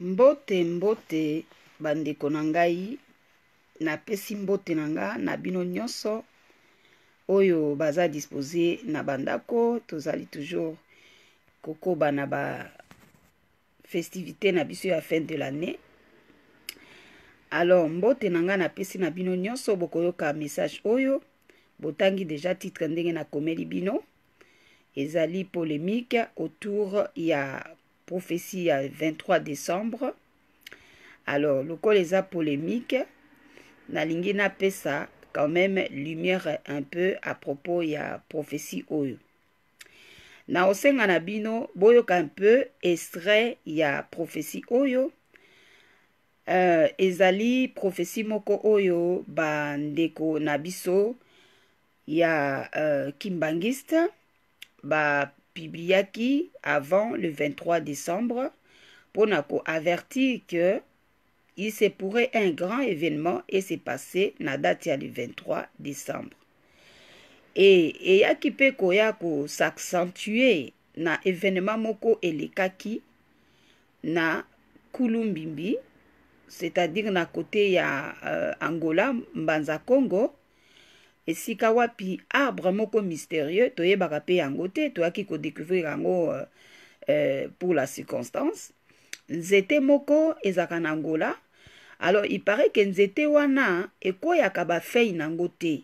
mbote mbote bandeko na ngai napesi mbote na nga na bino nyonso oyo baza dispose na bandako tozali toujours kokoba na bafestivité na biso ya fin de l'année alors mbote na ngai napesi na bino nyonso bokoyoka message oyo botangi deja titre ndenge nakomeli bino ezali polémique autour ya prophétie à 23 décembre alors le lokola a polémique lingina pesa quand même lumière un peu à propos ya prophétie oyo na kosenga na bino boyoka un peu extrait ya prophétie oyo euh, ezali prophétie moko oyo nabiso. na y ya euh, kimbangiste ba publiaki avant le 23 décembre mpona koavertir ke il se pourrait un grand événement esepase na date ya le 23 décembre e eyaki mpe koya kosaccentue na événement moko elekaki na kulumbimbi c'est-à-dire na kote ya uh, angola mbanza congo esika wapi arbre moko mysterieux toyebaka mpe yango te toyaki kodécouvrir yango euh, euh, pour la circonstance nzete moko ezalaka na ngola alors ipare ke nzete wana ekweyaka bafei nango te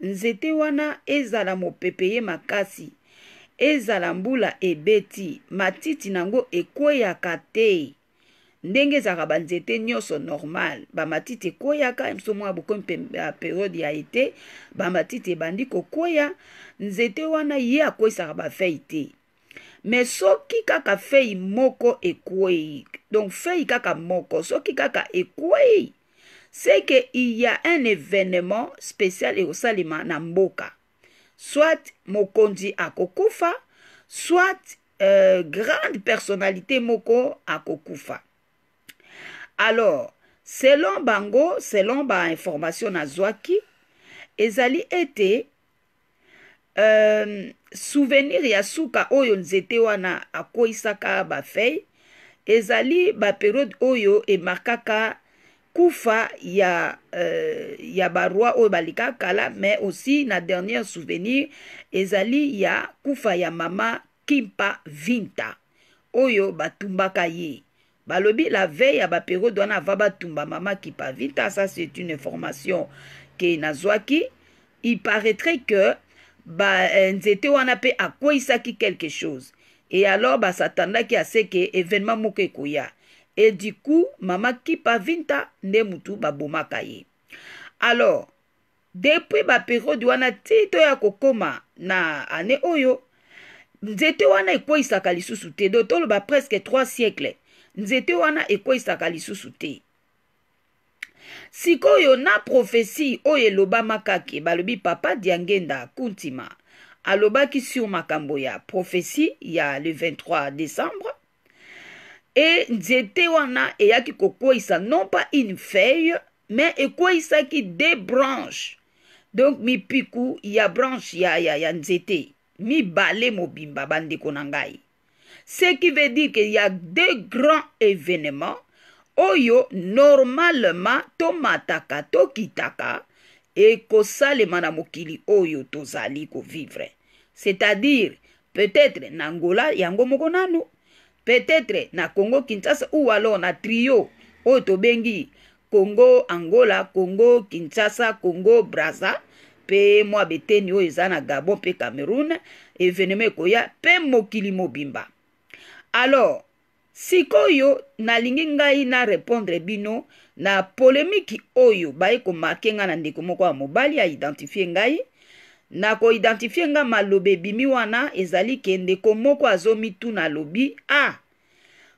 nzete wana ezala mopepe ye makasi ezala mbula ebeti matiti nango ekweyaka te ndenge ezalaka banzete nyonso normal bamatiti ekweyaka biso mwa bokomi ya periode ya ete bamatiti ebandi kokwea nzete wana ye akweyisaka bafei te me soki kaka fei moko ekwei donc fei kaka moko soki kaka ekwei c'est que il y a un événement spécial ekosalema na mboka soit mokonzi akokufa soit euh, grande personnalité moko akokufa alors selon bango selon bainformation nazwaki ezali ete euh, souvenir ya suka oyo nzete wana akweyisaka bafeille ezali baperiode oyo emarkaka kufa ya, euh, ya baroi oyo balika kala mais aussi na dernier souvenir ezali ya kufa ya mama kimpa vinta oyo batumbaka ye balobi la veille ya baperiode wana ava batumba mama kipavita ça c'est une information ke nazwaki il paraîtrait que banzete euh, wana mpe akweyisaki quelque chose e alors basatandaki ase ke événement moko ekoya e du coup mama kipavinta nde mutu babomaka ye alors depuis baperiode wana ti to ya kokóma na ane oyo nzete wana ekweyisaka lisusu te do toloba presque trois siècle nzete wana ekweyisaka lisusu te sikoyo na profesi oyo elobamaka ke balobi papa diangenda kuntima alobaki sur makambo ya profesi ya le 23 décembre e nzete wana eyaki kokweyisa non pas une feuille mais ekweyisaki deux branches donc mipiku ya branche ya, ya, ya nzete mibale mobimba bandeko na ngai Ce qui veut dire qu'il y a deux grands événements. Oyo, normalement, tomataka, tokitaka, et kosalema na mokili oyo tozali kovivre. C'est-à-dire, peut-être na Angola, yango moko nanu. Peut-être na Congo Kinshasa ou alors na trio oyo tobengi Congo Angola, Congo Kinshasa, Congo Brazza. mpe mwa beteni oyo eza na gabon mpe cameroun evenema ekoya mpe mokili mobimba alors sikoyo nalingi ngai narépondre bino na polémiki oyo baye komake ngai na ndeko moko ya mobali aidentifie ngai na koidentifie ngai maloba ebimi wana ezali ke ndeko moko azomituna alobi a ah,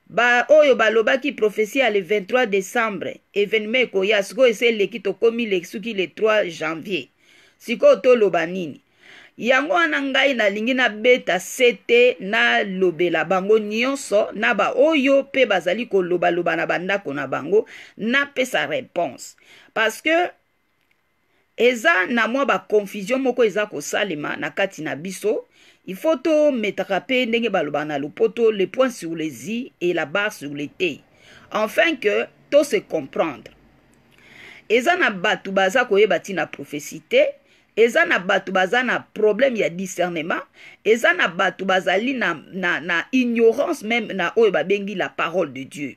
ba oyo balobaki profesi ya le 23 décembre événement ekoya sikoyo ese eleki tokómi le soki le 3 janvier sikoyo toloba nini yango wana ngai nalingi nabeta se te nalobela bango nyonso na baoyo mpe bazali kolobaloba na bandako na bango napesa réponse parce que eza na mwa baconfusion moko eza kosalema na kati na biso ifo tometaka mpe ndenge balobaka na lopoto le point sur les i et la barre sur le t enfin que tose comprendre eza na bato baza koyeba ntina prophésie te eza na bato baza na problème ya discernement eza na bato bazali na, na, na ignorance même na oyo babengi la parole de dieu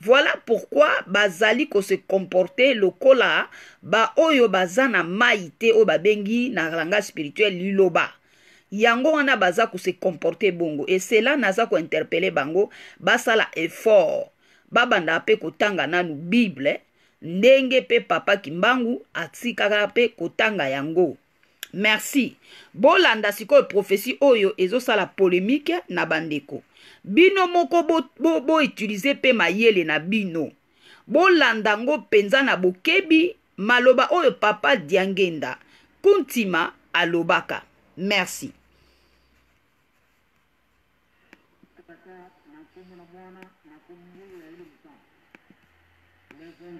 voilà pourquoi bazali kose comporte lokola baoyo baza na mai te oyo babengi na langage spirituel liloba yango wana baza kose comporte bongo e cela naza kointerpele bango basala effort babanda mpe kotanga nanu bible ndenge mpe papa kimbangu atikaka mpe kotanga yango merci bolanda sikoyo profesi oyo ezosala polémike na bandeko bino moko boutilize bo, bo mpe mayele na bino bolanda yango mpenza na bokebi maloba oyo papa diangenda kuntima alobaka merci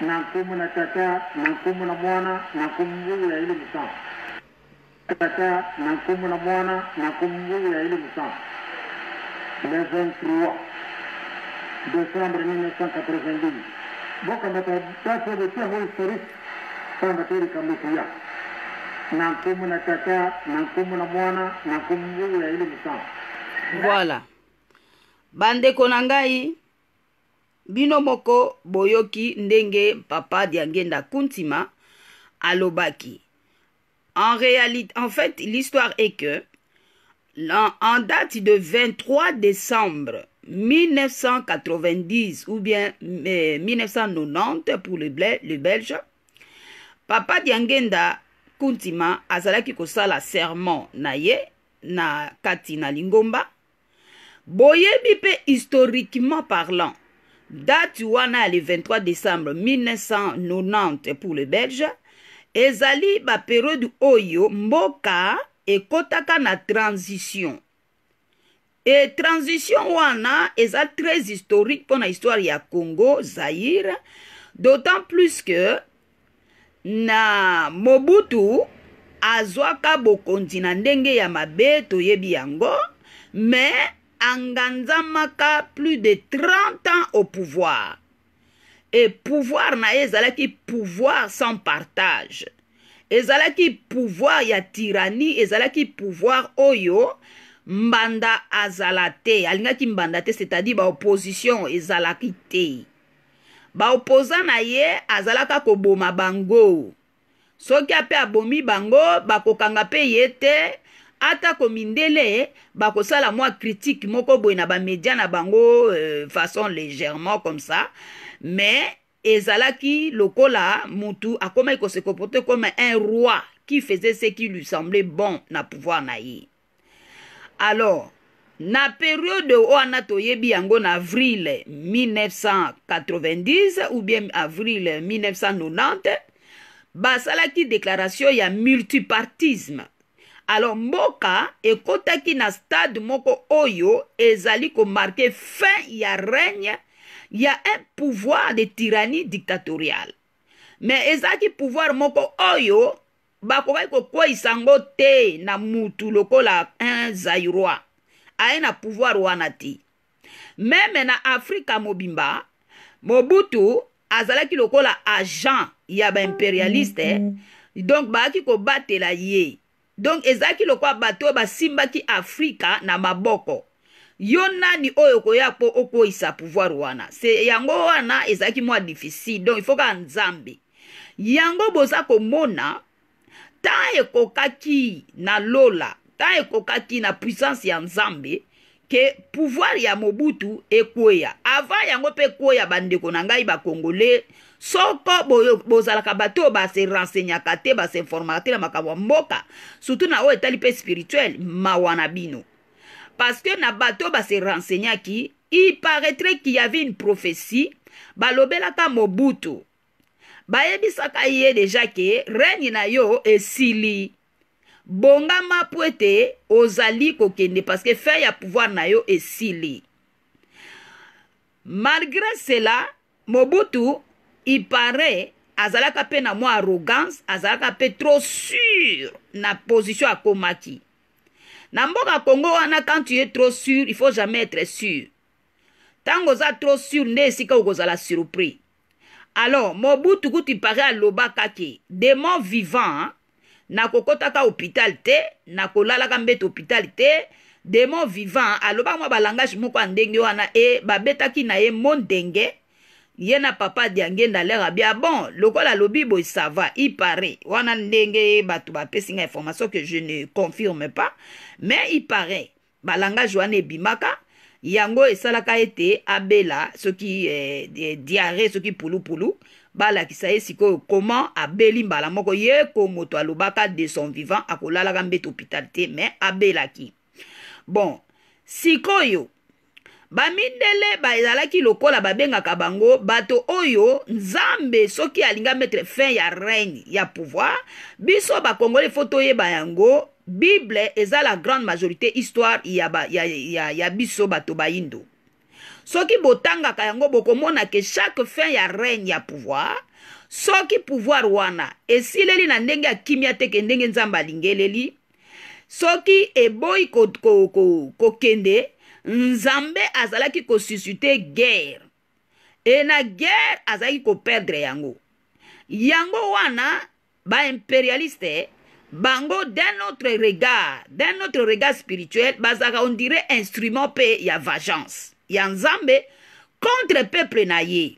na mfumo na tata na mfumo na mwana na kumjuu ya elimu sawa tata na mfumo na mwana na kumjuu ya elimu sawa lesson 3 décembre 1992 boka matabasobetia ho historique na mfumo na tata na mfumo na mwana na kumjuu ya elimu sawa voilà bandeko na ngai bino moko boyoki ndenge papa diangenda kuntima alobaki en réalité en fait l'histoire est que en, en date de 23 décembre 1990 ou bien euh, 1990 pour le, ble, le belge papa diangenda kuntima azalaki kosala sermon na ye na kati na lingomba boyebi mpe historiquement parlant date wana le 23 décembre 1990 pour le belge ezali baperiode oyo mboka ekɔtaka na transition e transition wana eza très historique mpo na histoire ya congo zaire d'autant plus que na mobutu azwaka bokonzi na ndenge ya mabe toyebi yango mais anganzamaka plus de 30 ans au pouvoir e pouvoir na ye ezalaki pouvoir sans partage ezalaki pouvoir ya tirani ezalaki pouvoir oyo mbanda azala te alingaki mbanda te c'est-à-dire baopposition ezalaki te baopoza na ye azalaka koboma bango soki ape abomi bango bakokanga mpe ye te atako mindele bakosala mwa critique moko boye na bamedia na bango euh, façon légèrement comme ça mais ezalaki lokola mutu akomaki kosekoporte comme un roi qui faisait ce qui lui semblait bon na pouvoir na ye alors na periode wana toyebi yango na avril 1990 ou bien avril 1990 basalaki déclaration ya multipartisme alors mboka ekotaki na stade moko oyo ezali komarke fin ya règne ya un pouvoir de tyrannie dictatoriale me ezalaki pouvoir moko oyo bakokaki kokweyisa yango te na mutu lokola un zairoi aye na pouvoir wana te meme na afrika mobimba mobutu azalaki lokola agent ya baimpérialiste mm -hmm. donc baaki kobatela ye donk ezalaki lokola bato oyo basimbaki afrika na maboko yo nani oyo koya mpo okweyisa pouvoir wana se yango wana ezalaki mwa difficile donc ifo kaka nzambe yango boza komona ntan ekokaki na lola ntan ekokaki na puissance ya nzambe ke pouvoir ya mobutu ekweya avant yango mpe ekweya bandeko na ngai bakongole soko bozalaka bato oyo baserenseignaka te basinformaka te na makambo ya mboka surtout na oyo etali mpe spirituel mawa na bino parce que na bato oyo baserenseignaki iparaîtrait qu'il y avait une prophétie balobelaka mobutu bayebisaka ye deja ke regne na yo esili bongama mpo ete ozali kokende parceke fin ya pouvoir na yo esili malgré cela mobutu ipare azalaka mpe na mwa arrogance azalaka mpe trop sur na position akomaki na mboka kongo wana quand tu es trop sur il faut jamais être sur ntango oza trop sur nde esika okozala surpris alors mobutu kutu pare alobaka ke demon vivant nakokɔtaka hôpital te nakolalaka mbeto hôpital te demon vivant alobaka mwa balangage moko ya ndenge wana e babetaki na ye mondenge ye na papa adi angenda lere abia bon lokola alobi boye sava i paraît wana ndenge bato bapesi ngai information que je ne confirme pas mais i paraît balangage wana ebimaka yango esalaka ete abela soki eh, eh diare soki pulupulu balakisa ye sikoyo comment abeli mbala moko ye ko moto alobaka de son vivant akolalaka mbeto hôpital te mais abelaki bon sikoyo bamindele bazalaki lokola babengaka bango bato oyo nzambe soki alingi ametre fin ya règne ya pouvoir biso bakongole fo toyeba yango bible eza la grande majorité histoire ya, ba, ya, ya, ya biso bato bayindo soki botangaka yango bokomona ke chaque fin ya règne ya pouvoir soki pouvoir wana esileli na ndenge ya kimia te ke ndenge nzambe alingeleli soki eboyi kokende ko, ko, ko, ko nzambe azalaki kosusute guerre e na guerre azalaki koperdre yango yango wana baimperialiste bango d'un autre regard d'un autre regard spirituel bazalaka ondire instrument mpe ya vengeance ya nzambe contre peuple na ye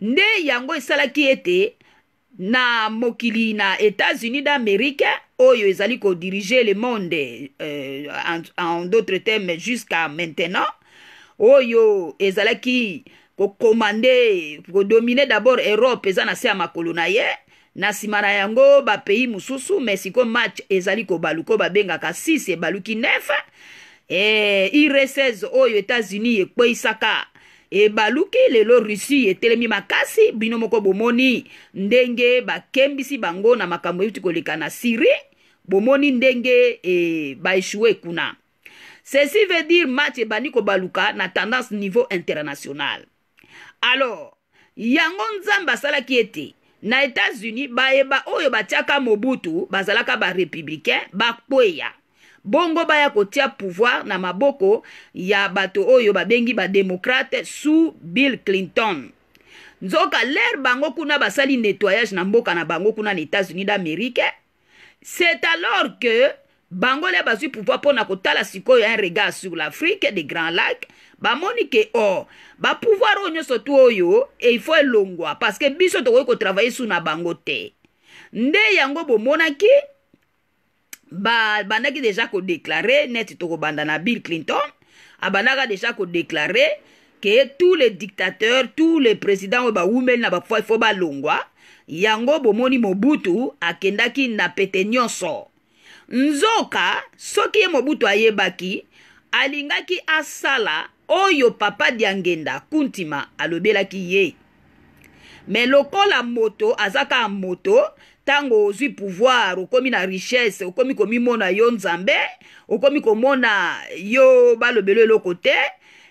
nde yango esalaki ete na mokili na états-unis d'amérique oyo ezali kodirige le monde euh, en, en d'autres termes jusqu'à maintenant oyo ezalaki kokomande kodomine d'abord europe eza na se ya makolo na ye na nsima na yango bapays mosusu me siko match ezali kobaluka oyo babengaka 6 ebaluki 9 e, ire 16 oyo états-unis ekweisaka ebaluki lelo russi etelemi makasi bino moko bomoni ndenge bakembisi bango na makambo euti koleka na syrie bomoni ndenge e, baeshue kuna ceci veut dire match ebandi kobaluka na tendance niveau international alors yango nzambe asalaki ete na états-unis bayeba oyo batiaka mobutu bazalaka barepublicain bakweya bongo baya kotia pouvoir na maboko ya bato oyo babengi bademokrate sous bill clinton nzoka lere bango kuna basali nettoyage na mboka na bango kuna na états-unis d'amérike c'est alors que bango le bazwi pouvoir mpona kotala sikoyo un regard sur l'afrique des grands lacs bamoni ke o oh, bapouvoir oyo nyonso tu oyo eifo eh, elongwa parce que biso tokoki kotravaille su na bango te nde yango bomonaki bandaki deja kodeklare neti tokobanda na bill clinton abandaka deja kodeklare ke tous les dictateurs tous les présidents oyo bawumeli na bafoi fo balongwa yango bomoni mobutu akendaki na pete nyonso nzoka soki ye mobutu ayebaki alingaki asala oyo papa diangenda kuntima alobelaki ye me lokola moto aza kaka moto ntango ozwi pouvoir okomi na richesse okomi komimona yo nzambe okomi komona yo balobelo eloko te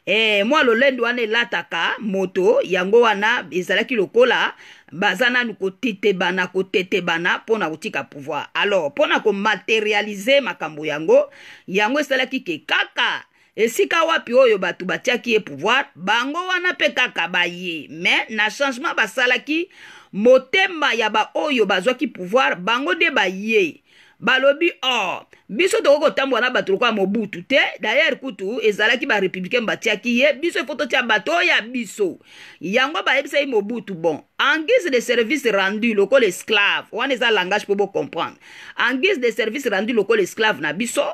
e, mwa lolendo wana elataka moto yango wana ezalaki lokola baza nanu kotetebana kotetebana mpona kotika pouvoir alors mpona komaterialize makambo yango yango esalaki ke kaka esika wapi oyo bato batiaki ye pouvoir bango wana mpe kaka baye me na changement basalaki motema ya baoyo bazwaki pouvoir bango nde baye balobi or oh, biso tokoki kotambola na bato lokola mobutu te dayere kutu ezalaki barepublicain batiaki ye biso efo totia bato oyo ya biso yango bayebisaki mobutu bon en guise de service rendu lokola esclave wana eza langage mpo bocomprendre en guise de service rendu lokola esclave na biso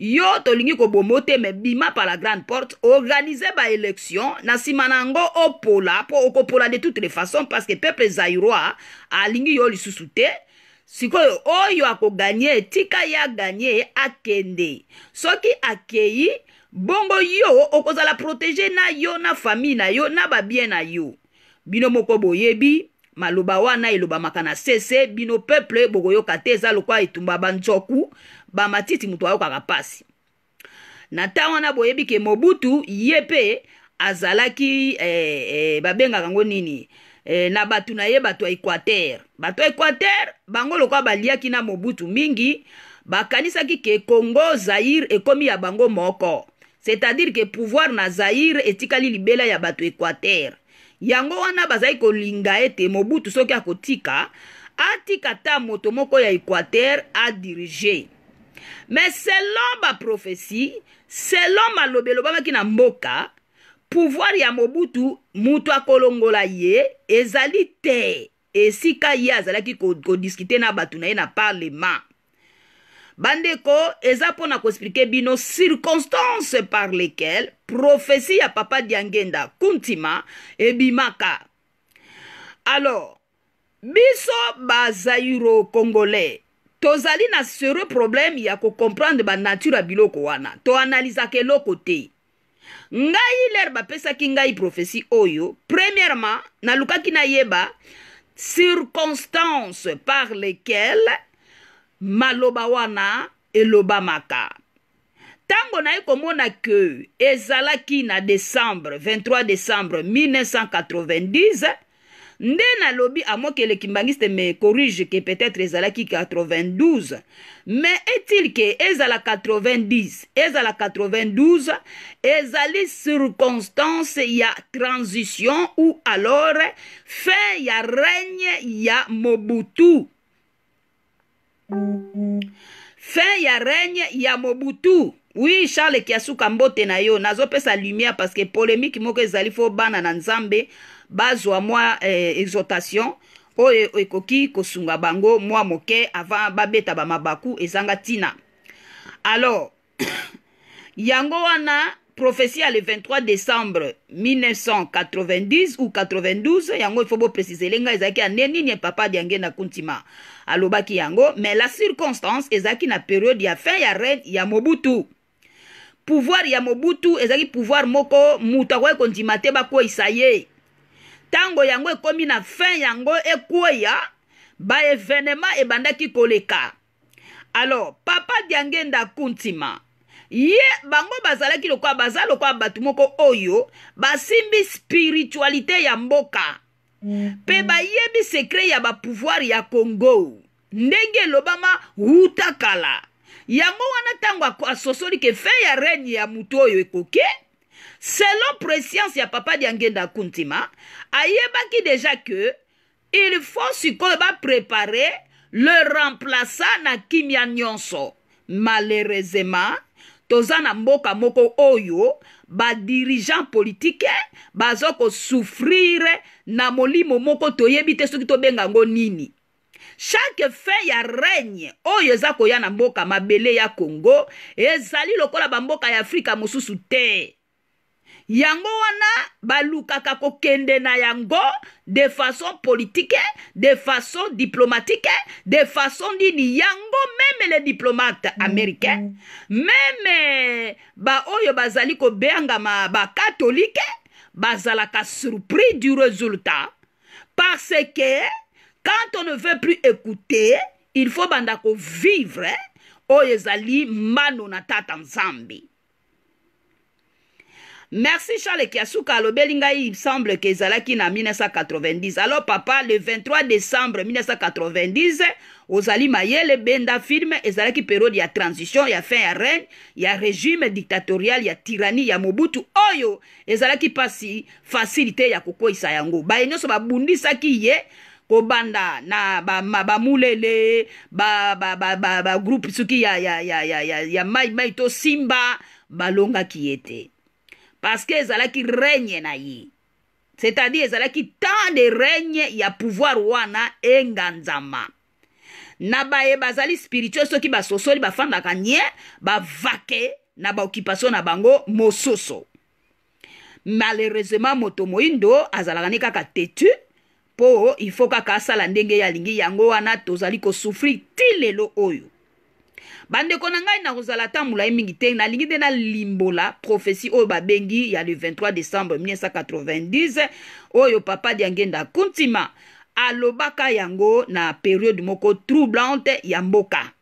yo tolingi koboma oteme bima par la grande porte organize baélection na nsima na yango opola mpo okopola de toutes les façons parce que peuple zairoi alingi yo lisusu te sikoyo oyo akoganye etika ye aganye akende soki akei bongo yo okozala protege na yo na famille na yo na babien na yo bino moko boyebi maloba wana elobamaka na sese bino peuple bokoyoka te eza lokwa etumba banzoku bamatiti moto ayokaka mpasi na ntan wana boyebi ke mobutu ye mpe azalaki eh, eh, babengaka yango nini eh, na bato na ye bato ya equater bato ya equater bango lokola baliaki na mobutu mingi bakanisaki ke congo zaire ekomi ya bango moko c'est-à-dire ke pouvoir na zaire etikali libela ya bato equater yango wana bazali kolinga ete mobutu soki akotika atika ata moto moko ya equater adirige me selon baprofesi selon malobelo bamaki na mboka pouvoir ya mobutu mutu akolongola ye ezali te esika ye azalaki kodiskute na bato na ye na parlement bandeko eza mpo na koexplike bino circonstance par lesquelles profesi ya papa diangenda kuntima ebimaka alors biso bazairo congolais tozali na sérieux problème ya kocomprendre banature ya biloko wana toanalizaka eloko te ngai lere bapesaki ngai profesi oyo premièrement nalukaki nayeba circonstance par lesquelles maloba wana elobamaka ntango naye komona ke ezalaki na décembre 23 décembre 1990 nde nalobi amokeleki mbangiste me corrige ke peut-être ezalaki 92 mais est-il ke ezala 90 ezala 92 ezali circonstance ya transition ou alors fin ya règne ya mobutu fin ya règne ya mobutu oui charles kiasuka mbote na yo nazopesa lumière parce que polémique moko ezali fo bana na nzambe bazwa mwa eh, exhortation oyo ekoki kosunga bango mwa moke avant babeta bamabaku ezanga ntina alors yango wana prophétie ya le 23 décembre 1990 ou 92 yango ifo boprécisele ngai ezalaki ya nde nini papa diange na kuntima alobaki yango mais la circonstance ezalaki na période ya fin ya reine ya mobutu pouvoir ya mobutu ezalaki pouvoir moko moto akoki kondima te bakweyisa ye ntango yango ekómi na fin yango ekweya baevenema ebandaki koleka alors papa diange ndaku ntima ye bango bazalaki lokola baza lokola bato moko oyo basimbi spiritualité ya mboka mpe mhm. bayebi sekre ya bapouvoir ya congo ndenge elobama wuta kala yango wana ntango asosoli ke fin ya regne ya motu oyo ekoke selon prescience ya papa diangenda kuntima ayebaki deja ke il faut sikoyo baprepare le remplaçant na kimia nyonso malheureusement toza na mboka moko oyo badirigant politike baza kosufrire na molimo moko toyebi te soki tobenga yango nini chaque fin ya règne oyo eza koya na mboka mabele ya congo ezali lokola bamboka ya afrika mosusu te yango wana balukaka kokende na yango de façon politike de façon diplomatike de façon nini yango meme le diplomate mhm. américain meme eh, baoyo bazali kobengama bakatolike bazalaka surpris du résultat parce que quand on ne veut plus écouter il faut banda kovivre eh, oyo ezali mbano na tata nzambe merci charles kiasuka alobeli ngai il semble ke ezalaki na 1990 alors papa le 23 décembre 1990 ozali mayele benda filme ezalaki periode ya transition ya fin ya regne ya régime dictatorial ya tirani ya mobutu oyo ezalaki mpasi facilité ya kokweyisa yango baye nyonso babundisaki ye kobanda na bamulele ba, ba, ba, ba, ba, ba groupe soki ya, ya, ya, ya, ya, ya mai mai to simba balongaki ye te parceke ezalaki regne na ye c'est-à-dire ezalaki temps de regne ya pouvoir wana enganzama na baye bazali spirituel soki basosoli bafandaka nie bavake na baoccupation na bango mosusu malheureusement moto moyindo azalaka ne kaka tetu mpo ifo kaka asala ndenge ye alingi yango wana tozali kosufrir ti lelo oyo bandeko na ngai nakozala ata molai mingi te nalingi nde nalimbola profesi oyo babengi ya le 23 décembre 1990 oyo papa diangenda kuntima alobaka yango na periode moko troublante ya mboka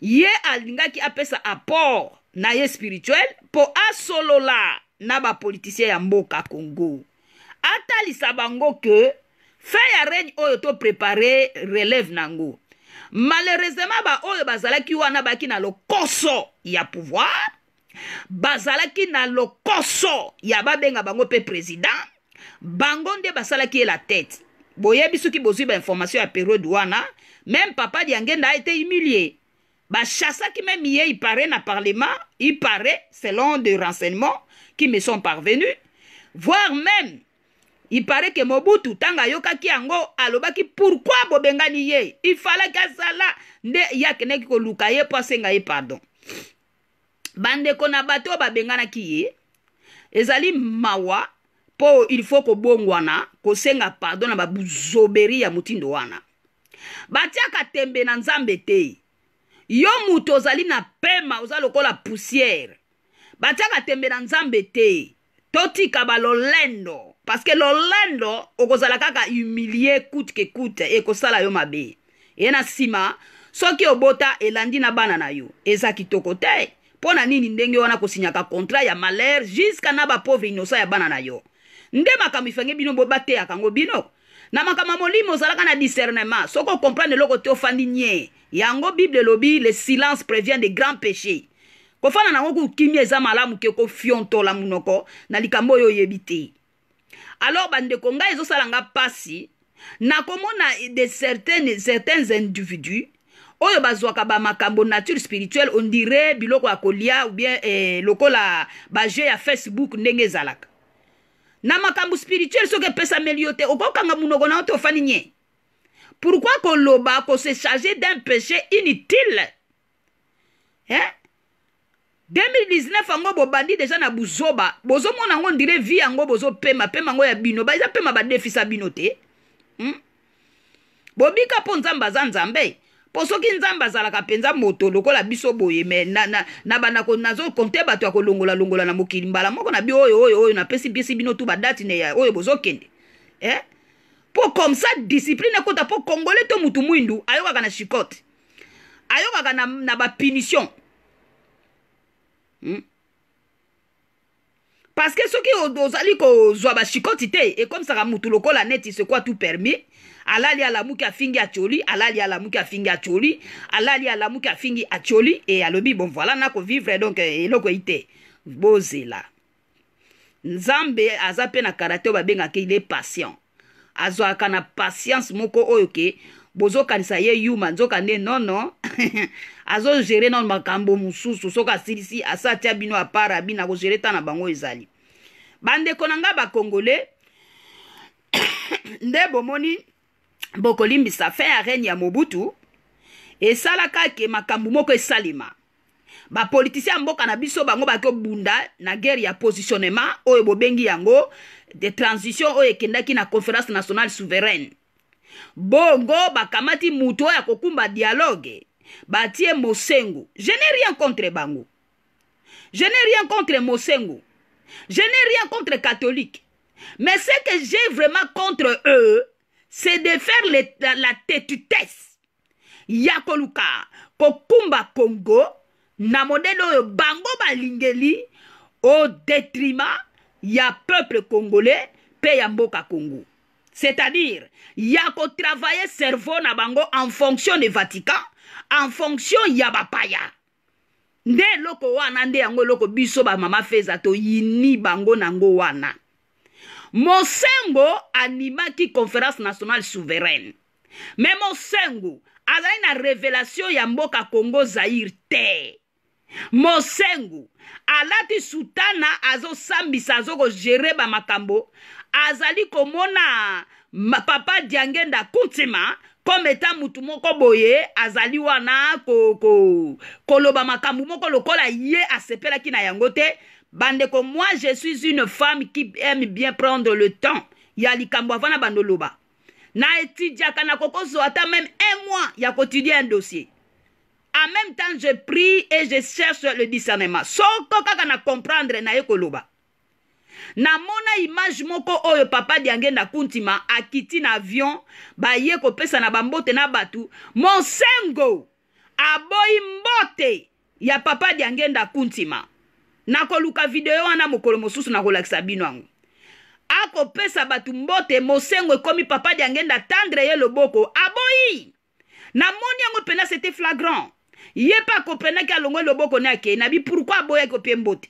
ye alingaki apesa apport na ye spirituel mpo asolola na bapolitisien ya mboka congo atalisa bango ke fin ya regne oyo toprepare relève nango malheureusement baoyo bazalaki wana baki na koso ya pouvoir bazalaki na koso ya babenga bango pe président bango nde basalaki ye la tête boyebi soki bozwi information ya periode wana même papa diangenda Ba humilie bachasaki même ye il paraît na parlement il paraît selon des renseignements qui me sont parvenus voire même ipare ke mobutu ntango ayokaki yango alobaki pourkui bobengani ye ifalaki azala nde ye akendaki koluka ye mpo asenga ye pardon bandeko na bato oyo babenganaki ye ezali mawa mpo il faut kobongwana kosenga pardon na babuzoberi ya motindo wana batiaka tembe na nzambe te yo moto ozali na pema oza lokola poussière batiaka tembe na nzambe te totika balolendo parceke lolendo okozala kaka humilie kute ke kute ekosala yo mabe ye na nsima soki obota elandi na bana na yo eza kitoko te mpo na nini ndenge wana kosinyaka contrat ya malere juska na bapauvre inosa ya bana na yo nde makambo efenge bino bo bateyaka yango bino na makambo ya molimo ozalaka na discernement soki okomprendre eloko te ofandi nye yango bible elobi le silence prévient de grand péché kofanda nango kokimia eza malamu ke kofiontola monoko na likambo oyo oyebi te alors bandeko ngai ezosala nga mpasi nakomona de certaines, certains individus oyo bazwaka bamakambo nature spirituelle ondire biloko ya kolia oubien eh, lokola baje ya facebook ndenge ezalaka na makambo spirituel soki epesameli yo te okokanga munoko na yo te ofani nye pourkui koloba kose charge d'un péché inutile hein? 2019 yango bobandi deja na buzoba bozomona yango ndire vi yango bozopema pema yango ya bino eza pema badefisa bino te hmm? bobika mpo nzambe aza nzambe mpo soki nzambe azalaka mpenza moto lokola biso boye me na bandako nazokonte bato ya kolongolaongola na mokili mbala moko na bio oyo oyo oyo napesi pesi bino tu badati ne oyo bozokende eh? mpo comme ça discipline ekota mpo kongole to mutu mwindu ayokaka na chikote ayokaka na, na bapunition Hmm? parceke soki ozali kozwa bashikoti te ekomisaka mutu lokola neti sekua tout permis alali alamuki afingi atyoli alali alamuki afingi atyoli alali alamuki afingi atyoli e alobi bon voilà nakovivre donc e, eloko ei te bozela nzambe aza mpe na karate oyo babengaka il est patient azwaka na patience moko oyo ke okay? bozokanisa ye yuma nzoka nde nono azogere nano makambo mosusu soki asilisi asa atya bino apara bino akozere ntan na bango ezali bandeko na ngai bakongole nde bomoni bokolimbisa fin ya reine ya mobutu esalaka ke makambo moko esalema bapolitisien ya mboka na biso bango bakobunda na guerre ya positionnement oyo bobengi yango de transition oyo ekendaki na conférence nationale souveraine bongo bakamati moto oyo akokumba dialoge batie mosengu je n'ai rien contre bango je n'ai rien contre mosengu je n'ai rien contre catholique mais ce que j'ai vraiment contre eux c'est de faire le, la, la tetutesse ya koluka kokumba congo na modele oyo bango balingeli au détriment ya peuple congolais mpe ya mboka congo c'est-à-dire ya kotravaille cerveau na bango en fonction de vatican en fonction ya bapaya nde eloko wana nde yango eloko biso bamama feza toyini bango nango wana mosengo animaki conférence nationale souveraine me mosengo azali na révélation ya mboka congo zair te mosengo alati sutana azosambisa azokozere bamakambo azali komona papa diangenda kuntima kome eta mutu moko boye azali wana ko, ko, koloba makambo moko lokola ye asepelaki na yango te bandeko moi je suis une femme qui aime bien prendre le temps ya likambo avana bandoloba na etidiaka na kokozwa ata même un mois ya kotudia un dossier en même temps je prie et je cherche le discernement soko kaka na comprendre na ye koloba namona image moko oyo papa diange na kuntima akiti na avion baye kopesa na bambote na bato monsengo aboyi mbote ya papa diange na kuntima nakoluka video wana mokolo mosusu nakolakisa bino yango akopesa bato mbote mosengo ekomi papa diange na tendre ye loboko aboyi namoni yango mpena c'était flagrant ye mpe akomprenaki alongwe loboko ne akei na bi pourkui aboyaki opie mbote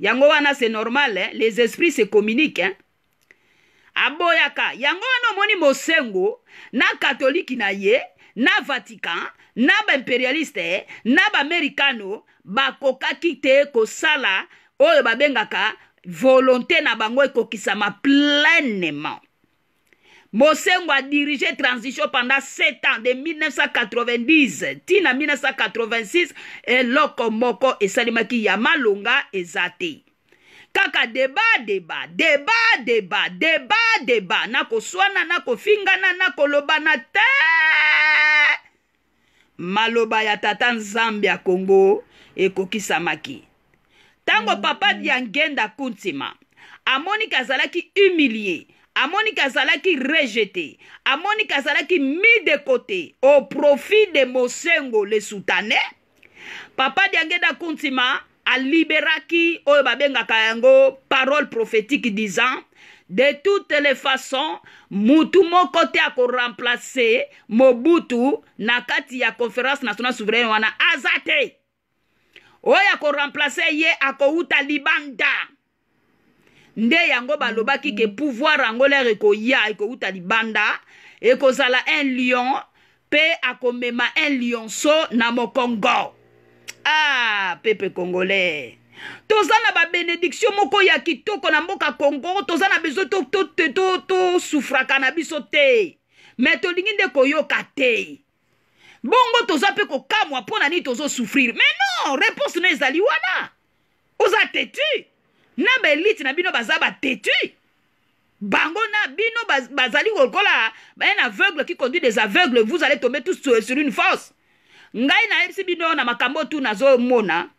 yango wana c'est normal hein? les esprits se communiquent hein? aboyaka yango wana omoni mosengo na katoliki na ye na vatican na baimperialiste na baamerikano bakokaki te kosala oyo babengaka volonté na bango ekokisama pleinement Mosengo a dirigé Transition pendant 7 ans, de 1990 tina 1986 eloko moko esalemaki ya malonga eza te kaka deba deba deba deba deba deba nakoswana nakofingana nakolobana te maloba ya tata nzambe ya kongo ekokisamaki ntango mm, papa mm. biangenda kuntima amoniki azalaki humilie amoni kazalaki rejete amoni kazalaki mis de côté au profit de mosengo le soudanais papa diange dakuntima aliberaki oyo babengaka yango parole prophétique disant de toutes les façons mutu moko te akoremplace mobutu na kati ya conférence nationale souveraine wana aza te oyo akoremplace ye akowuta libanda nde yango balobaki ke mhm. pouvoir yango lere ekoya ekowuta libanda ekozala un lion mpe akomema un lionso na mokongo ah pepe congolais toza na babénédiction moko ya kitoko na mboka congo toza na biso tosufraka na biso te me tolingi nde koyoka te bongo toza mpe kokamwa mpo na nini tozosufrir mais non réponse na ezali wana oza tetu na baelite na bino baza batetu bango na bino bazali kokola un aveugle qui conduit des aveugles vous allez tomber tous sur une force ngai nayebisi bino na makambo tu nazomona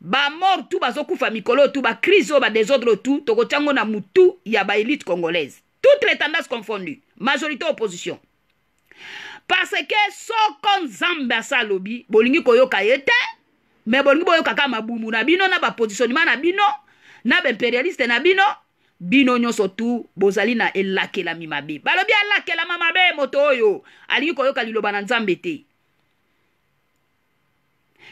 bamor tu bazokufa mikolo tu bakrise oyo badesordre tu tokotiango na mutu ya baelite congolaise toute l'étendance confondue majorité opposition parce que soko nzambe asa alobi bolingi koyoka ye te me bolingi boyoka kaka mabumu na bino na bapositionnement na bino na baimperialiste na bino bino nyonso tu bozali na elakelami mabe balobi alakelama mabe moto oyo alingi koyoka liloba na nzambe te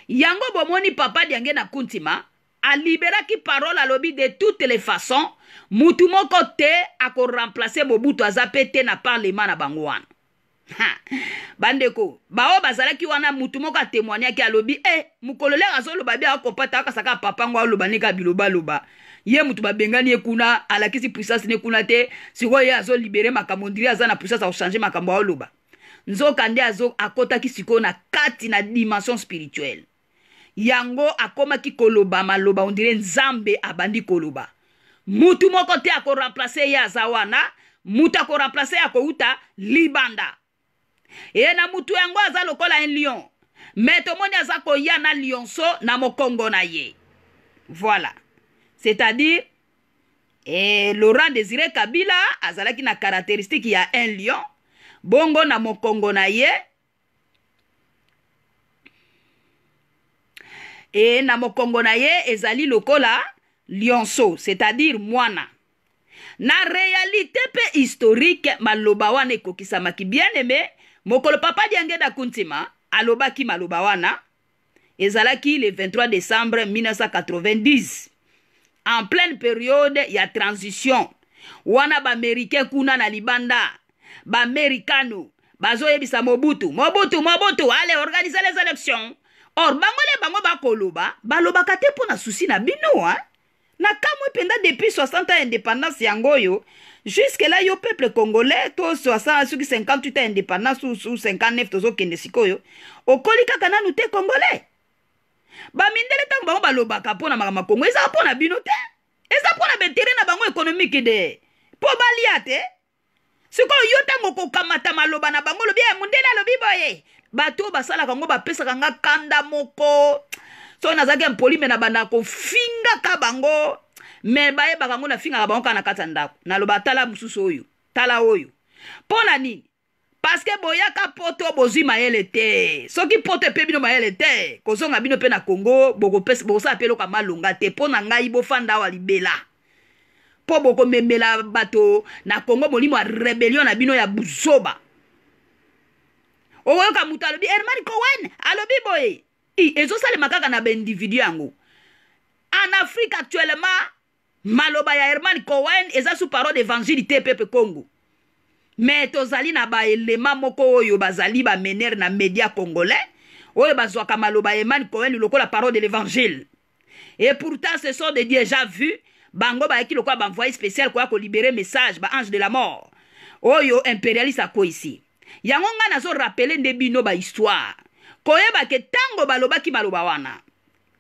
yango bomoni papa diange na kuntima aliberaki parole alobi de toutes les façons mutu moko te akoremplace bobutu aza mpe te na parlema na bango wana bandeko bao bazalaki wana mutu moko atemoignaki alobi e eh, mokolo lere azoloba bi akopata akasaka papango aloba ndenge bilobaloba ye mutu babengani ye kuna alakisi puissance ne kuna te sikoyo ye azolibere makambo ndiri aza na puissance akochange makambo aoloba nzoka nde akotaki sikoyo na kati na dimension spirituelle yango akomaki koloba maloba ondire nzambe abandi koloba mutu moko te akoremplace ye aza wana mutu akoremplace ye akouta libanda ye na mutu yango aza lokola un lion me tomoni aza koya na lionso na mokongo na ye voilà c'est-à-dire eh, laurent désiré kabila azalaki na caractéristique ya un lion bongo na mokongo na ye e na mokongo na ye ezali lokola lionso c'est-à-dire mwana na réalité mpe historique maloba wana ekokisamaki bien aime mokolo papa diange daku ntima alobaki maloba wana ezalaki le 23 décembre 1990 en pleine période ya transition wana baaméricain kuna na libanda baamerikano bazoyebisa mobutu mobutu mobutu ale organise les élections or bango le bango bakoloba balobaka te mpo na susi na bino eh? na kamwi mpenza depuis 60 ya indépendance yango oyo juskela yo peuple congolais to soki 58 ya indépendance ou 59 tozokende sikoyo okoli kaka nanu te congolais bamindele ntango bango balobaka mpo na makambo kongo ezaka mpo na bino te eza mpo na baintere na bango ekonomike de mpo balia te sikoyo yo ntango kokamata maloba na bango olobi ya mondele alobi boye bato oyo basalaka yango bapesaka nga kanda moko so nazalaki mpoli me nabanda kofingaka bango me bayebaka yango nafingaka bango kaka na kati ya ndako naloba tala mosusu oyo tala oyo mpo na nini paske boyaka poto bozwi mayele te soki poto epe bino mayele te kozonga bino mpe na kongo bokosala mpe eloko ya malonga te mpo na ngai bofanda awa libela mpo bokomemela bato na kongo molimo ya rebellion na bino ya buzoba okoyoka moto alobi herman cowen alobi boye i ezosalema kaka na baindividu yango en afrique actuellement maloba ya herman cowen eza sous parole évangile te pepe congo me tozali na baelema moko oyo bazali bamenere na média congolais oyo bazwaka maloba ya herman cowen lokola parole de l'évangile et pourtant ce sont des déjà vu bango bayaki lokola banvoye spécial koya kolibere message baange de la mort oyo impérialiste akwei si yango ngai nazorappele nde bino bahistoire koyeba ke ntango balobaki maloba wana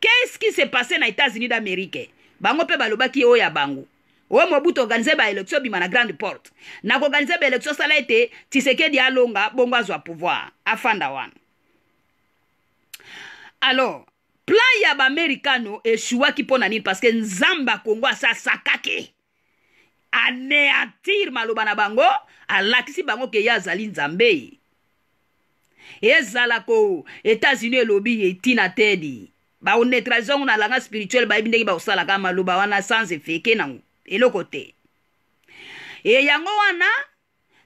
qu'est-ce qui se passé na états-unis d'amérike bango mpe balobaki oyo ya bango oyo mobutu organize baélection bima na grande porte na koorganize baélection sala ete tisekedi alonga bongo azwa pouvoir afanda wana alors plan ya baamerikano eshuwaki mpo na nini parceke nzambe akongo asasakaki anéatir maloba na bango alakisi bango ke ye azali nzambe ezalaka o etats-unis elobi etina tedi baoneutralize yango na langa spirituele bayebi ndenge bakosalaka maloba wana sans efeke nango eloko te e yango wana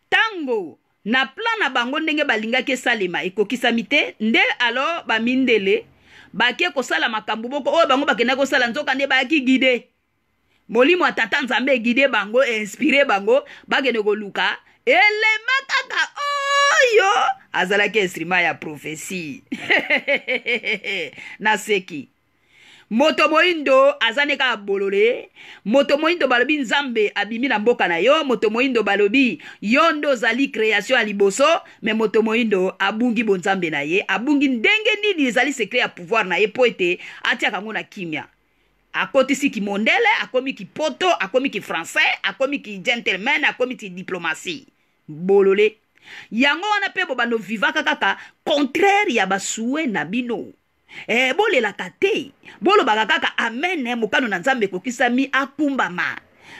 ntango na plan na bango ndenge balingaki esalema ekokisami te nde alo bamindele bake kosala makambo moko oyo bango bakendaki kosala nzoka nde bayaki gide molimo ya tata nzambe egide bango einspire bango bakende koluka elema kaka oyo azalaki instrima ya profesi naseki moto moyindo aza ne kaka bolole moto moyindo balobi nzambe abimi na mboka na yo moto moyindo balobi yo nde ozali création ya liboso me moto moyindo abungi bonzambe na ye abungi ndenge nini ezali sekre ya pouvoir na ye mpo ete atiaka yango na kimia akotisi kimondele akomi kipoto akomi kifrançais akomi kigentleman akomi kidiplomatie bolole yango wana mpe bobanda ovivaka kaka contraire ya basue na bino e, bolelaka te bolobaka kaka amen eh, mokano na nzambe ekokisami akumbama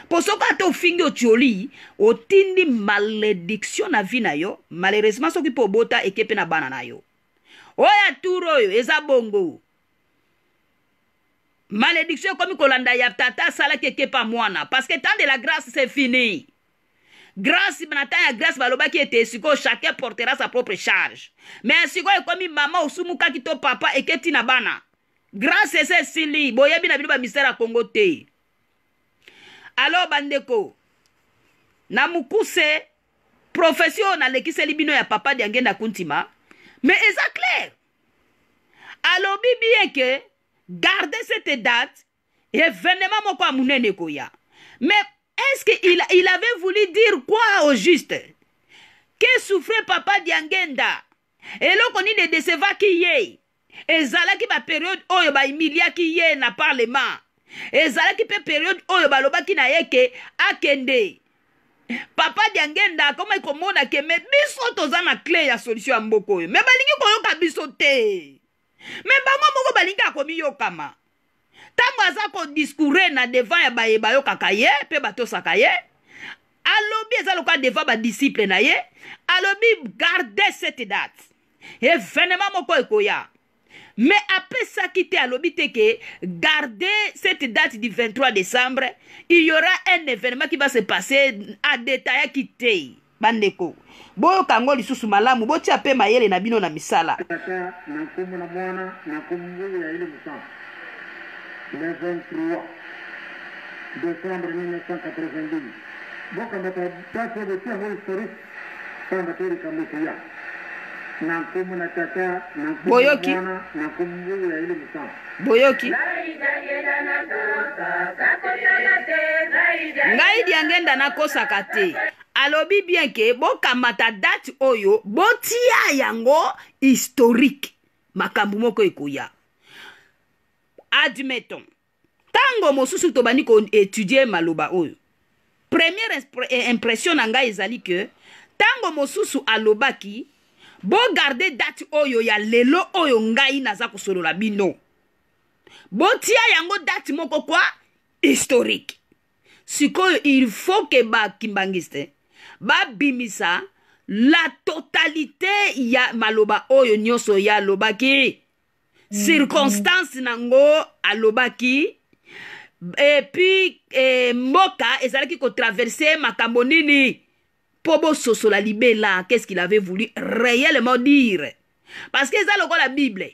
mpo soki ata ofingi otioli otindi malédiction na vi na yo malheureusement soki mpe obota eke mpe na bana na yo oyo atour oyo eza bongo malédiction ekomi kolanda ya tata asalaki ekepa mwana parce que temps de la grâce c'est fini grâce na ntango ya grâce balobaki ete sikoyo chacun portera sa propre charge mais sikoyo ekomi mama osumukaki to papa eketi na bana grâce ese esili boyebi na bino bamistère ya kongo te alo bandeko na mokuse profesi oyo nalekiseli bino ya papa diange ndakuntima mais eza clair alobi bien ke garde cette date événement moko ya monene ekoya mais Est-ce qu'il il avait voulu dire quoi au juste Que souffrait papa Diangenda eloko nini edesevaki ye ezalaki baperiode oyo baimiliaki ye na parlema ezalaki mpe periode oyo balobaki na ye ke akende papa diangenda akomai komona ke me biso toza na cle ya solution ya mboka oyo me balingi koyoka biso te me bango moko balingi akomiyokama ntango aza kodiskoure na devant ya baye bayokaka ye mpe batosaka ye alobi eza lokola devant badisiple na ye alobi garde cette date evenema moko ekoya me apesaki te alobi te ke garde cette date du 23 décembre il y aura un événement qui va se passer adetayaki te bandeko boyoka yango lisusu malamu botia mpe mayele na bino na misala tata na nkombo na mwana na nkombo ya ile mosantu le 23 décembre 1992 bokamata basebe teho historique pamba te likambo kuya na nkumu na tata na nkumumwana na nkumu ya ile musambo boyoki ngai diange nda nakosaka te alobi bien ke bokamata date oyo botia yango historique makambo moko ekoya admettons ntango mosusu tobandi koétudie maloba oyo première eh, impression na ngai ezali ke ntango mosusu alobaki bogarde date oyo ya lelo oyo ngai naza kosolola bino botia yango date moko kwa historique sikoyo il faut ke bakimbangiste babimisa la totalité ya maloba oyo nyonso yalobaki Mm. circonstance nango alobaki epuis e, eh, mboka ezalaki kotraverse makambo nini mpo bososola libela qu'est-ce qu'il avait voulu réellement dire parce que eza lokola bible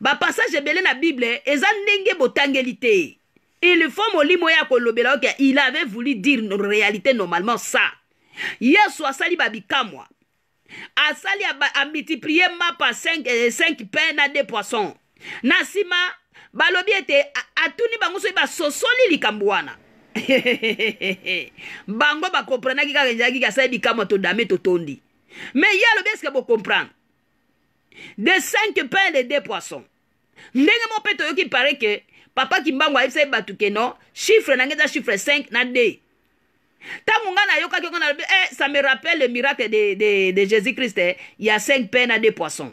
bapassage ebele na bible eza ndenge botangeli te il faut molimo oyo akolobela oke okay, il avait voulu dire réalité normalement ça yesu asali babikamwa asali amultiplie mapa 5 euh, pain na 2 poisson na nsima balobi ete atuni bango soki basosoli likambo wana bango bakomprenaki kaka ezalaki asali bikamwa todame totondi me ye alobi eske bokomprendre de 5 pain de 2 poisson ndenge mo mpe toyoki pare ke papa kimbango ayebisaki bato ke no chifre na nge eza chifre 5 na 2 ntango ngai nayokaki yango nalobi e ça me rappelle le miracle de, de, de jésus christ ya 5 pain na 2 poisson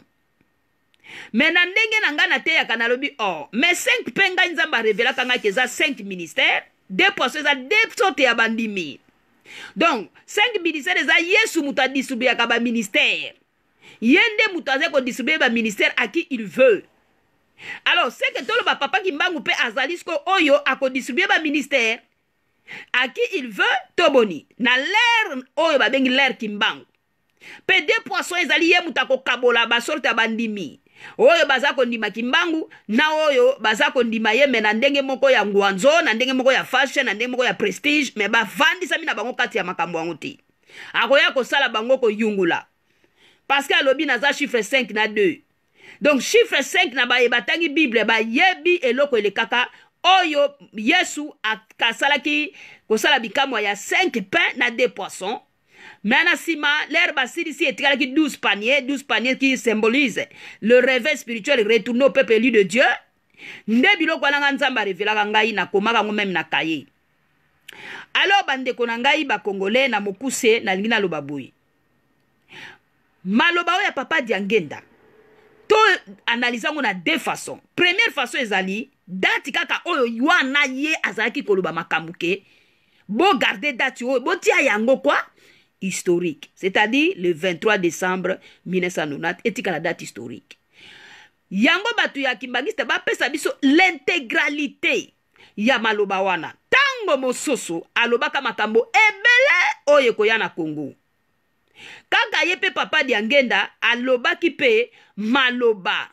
me na ndenge na ngai nateyaka nalobi o oh, mais 5 mpe ngai nzambe arevelaka ngaki eza 5 ministère 2 poisson eza 2 sote ya bandimi donc 5 ministère eza yesu moto adistribuaka baministère ye nde moto azali kodistribue baministère aki il veut alors seke toloba papa kimbangu mpe azali sikoyo oyo akodistribue baministère aki il veut toboni na lere oyo babengi lere kimbangu mpe de poisson ezali ye moto akokabola basorte ya bandimi oyo baza kondima kimbangu na oyo baza kondima ye me na ndenge moko ya ngwanzo na ndenge moko ya fashe na ndenge moko ya prestige me bavandisami na bango kati ya makambo yango te akoya kosala bango koyungula parceke alobi naza chiffre 5 na 2 donc chiffre 5 na baye batangi bible bayebi eloko elekaka oyo yesu asalaki kosala bikamwa ya 5 pain na 2 poisson me na nsima lere basilisi etikalaki 12 panier 12 panier qui symbolise le réveil spirituel retourne au peuple élu de dieu nde biloko wana nga nzambe arevelaka ngai nakomaka yango meme na kaye alors bandeko na ngai bakongole na mokuse nalingi naloba boye maloba oyo ya papa diangenda to analyse yango na deux façon première façon ezali dati kaka oyo wana ye azalaki koloba makambo ke bogarde dati oyo botia yango kwa historique c'est-à-dire le 23 décembre 1990 etikala date historique yango bato ya kimbangiste bapesa biso l'intégralité ya maloba wana ntango mosusu alobaka makambo ebele oyo ekoya na kongo kaka ye mpe papa diangenda alobaki mpe maloba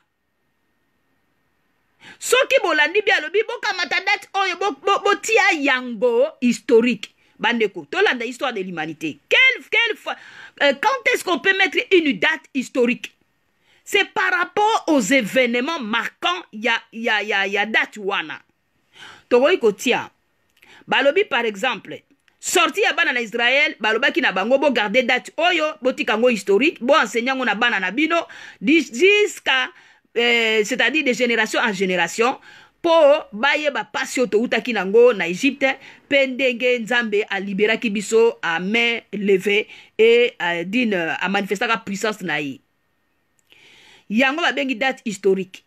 soki bolandi bia alobi bokamata date oyo botia yango historique bandeko tolanda histoire de l'humanité quelle, euh, quand est-ce qu'on peut mettre une date historique c'est par rapport aux événements marquants ya, ya, ya, ya date wana tokoki kotia balobi par exemple sorti ya bana na israel balobaki na bango bogarde date oyo botika kango historique bo enseñango na bana na bino jiska euh, c'est-à-dire de génération en génération pour bayeba mpasi utaki toutaki nango na egypte a à Kibiso à main levée et à euh, euh, manifester la puissance na Yango yango une date historique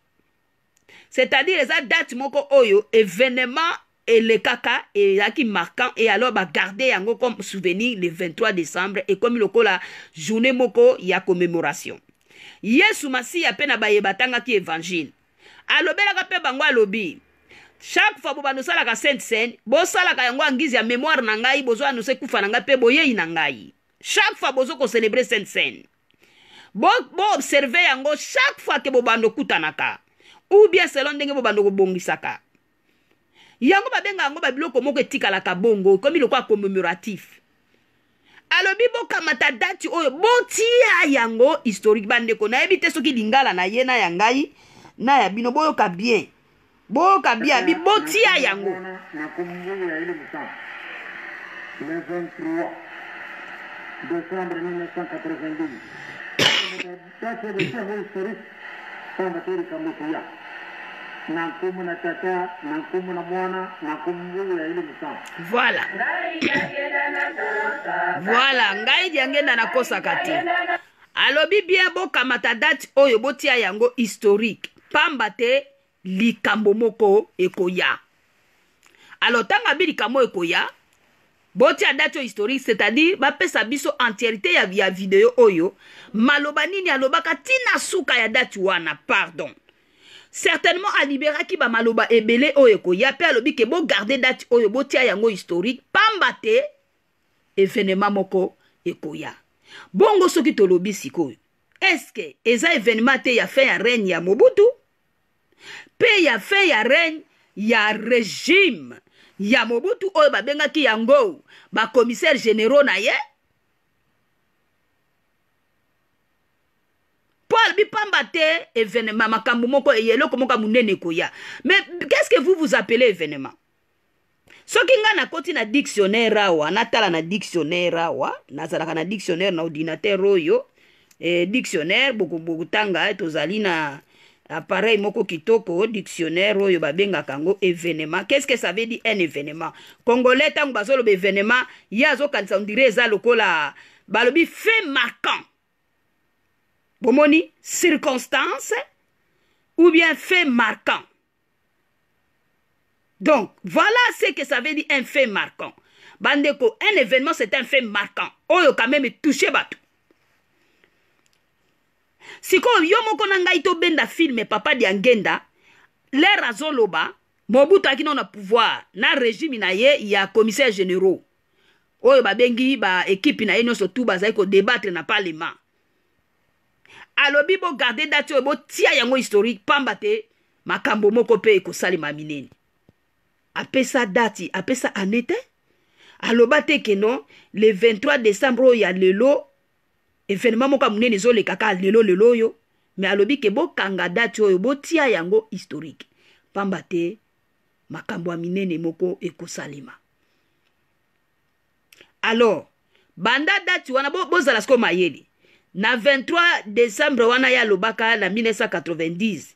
c'est-à-dire les date moko oyo événement et qui marquant Et alors y yango comme souvenir le 23 décembre et comme la journée moko ya commémoration yesu masiya mpe na baye batangaki evangile alobelaka mpe bango alobi chaque fois boba nosalaka sainte seine bosalaka yango angizi ya mémoire na ngai bozoanuse kufa na ngai mpe boyei na ngai chaque fois bozokocelebre sainte seine boobserve bo yango chaque fois ke bobanda okutanaka ou bien selon ndenge bobanda kobongisaka yango babenga yango babiloko moko etikalaka bongo ekomi lokola commémoratif alobi bokamata dati oyo botia yango historique bandeko nayebi te soki lingala na ye na ya ngai na ya bino boyoka bien boyoka bien abi botia yango le 23 décembre 1992 date de chef historique en matière de Kambokuya na nguvu na tata na nguvu na mwana na nguvu Mungu ya ile msao. Voilà. voilà ngai jange na nakosaka te alobi bien bokamata date oyo botia yango historique pamba te likambo moko ekoya alors ntango abi likambo oyo ekoya botia date oyo historique c'est-à-dire bapesa biso entiérité ya, ya video oyo maloba nini alobaka ntina suka ya date wana pardon certainement alibéraki bamaloba ebele oyo ekoya mpe alobi ke bogarde date oyo botia yango historique pamba te evenema moko ekoya bongo soki tolobi sikoyo eske eza evenema te ya fin ya règne ya mobutu mpe ya fin ya règne ya régime ya mobutu oyo babengaki yango bakomissaire généraux na ye bipamba te événement makambo moko eloko moko ya munene koya. mais qu'est-ce que vous vous appelez événement soki na koti na dictionnaire awa natala na dictionnaire awa nazalaka na dictionnaire na ordinateur oyo et eh, dictionnaire et eh, tozali na appareil moko kitoko dictionnaire oyo babenga kango événement qu'est-ce que ça veut dire un événement congolais ntango bazoloba événement ye azokanisa ondire za lokola balobi fait marquant bomoni circonstance ou bien fait marquant donc voilà ce que ça veut dire un fait marquant bandeko un événement c'est un fait marquant oyo kameme touche bato sikoyo yo moko na ngai tobenda filme papa diangenda lere azoloba mobutu ayaki nao na pouvoir na régime na ye ya commissaire généraux oyo babengi baekipe na ye nyonso tu bazali kodebattre na parlement alobi bogarde date oyo botia yango historique pamba te makambo moko mpe ekosalema minene apesa dati apesa ane te aloba te ke non le 23 décembre oyo ya lelo événement moko ya monene ezoleka kaka lelo lelo oyo me alobi ke bokanga dati oyo botia yango historique pamba te makambo ya minene moko ekosalema alors banda dati wana bozala bo sikoyo mayele na 23 desembre wana ye alobaka na 1990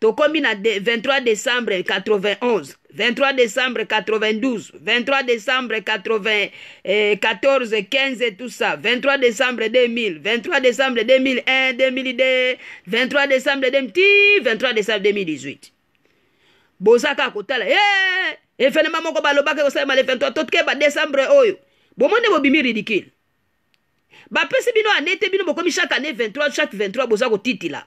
tokómi na de, 23 décembre 91 23 décembre 92 23 décembre 94 15 tout ça 23 décembre 2000 23 décembre 2001 2002 23 décembre 2010 23 décembre 2018 bozaka kotala ye eh, efenema eh, moko balobaki kosalema le 23 totikeba décembre oyo bomoni bobimi ridicule bapesi bino ane te bino bokomi chaque année 23 chaque 23 boza kotitila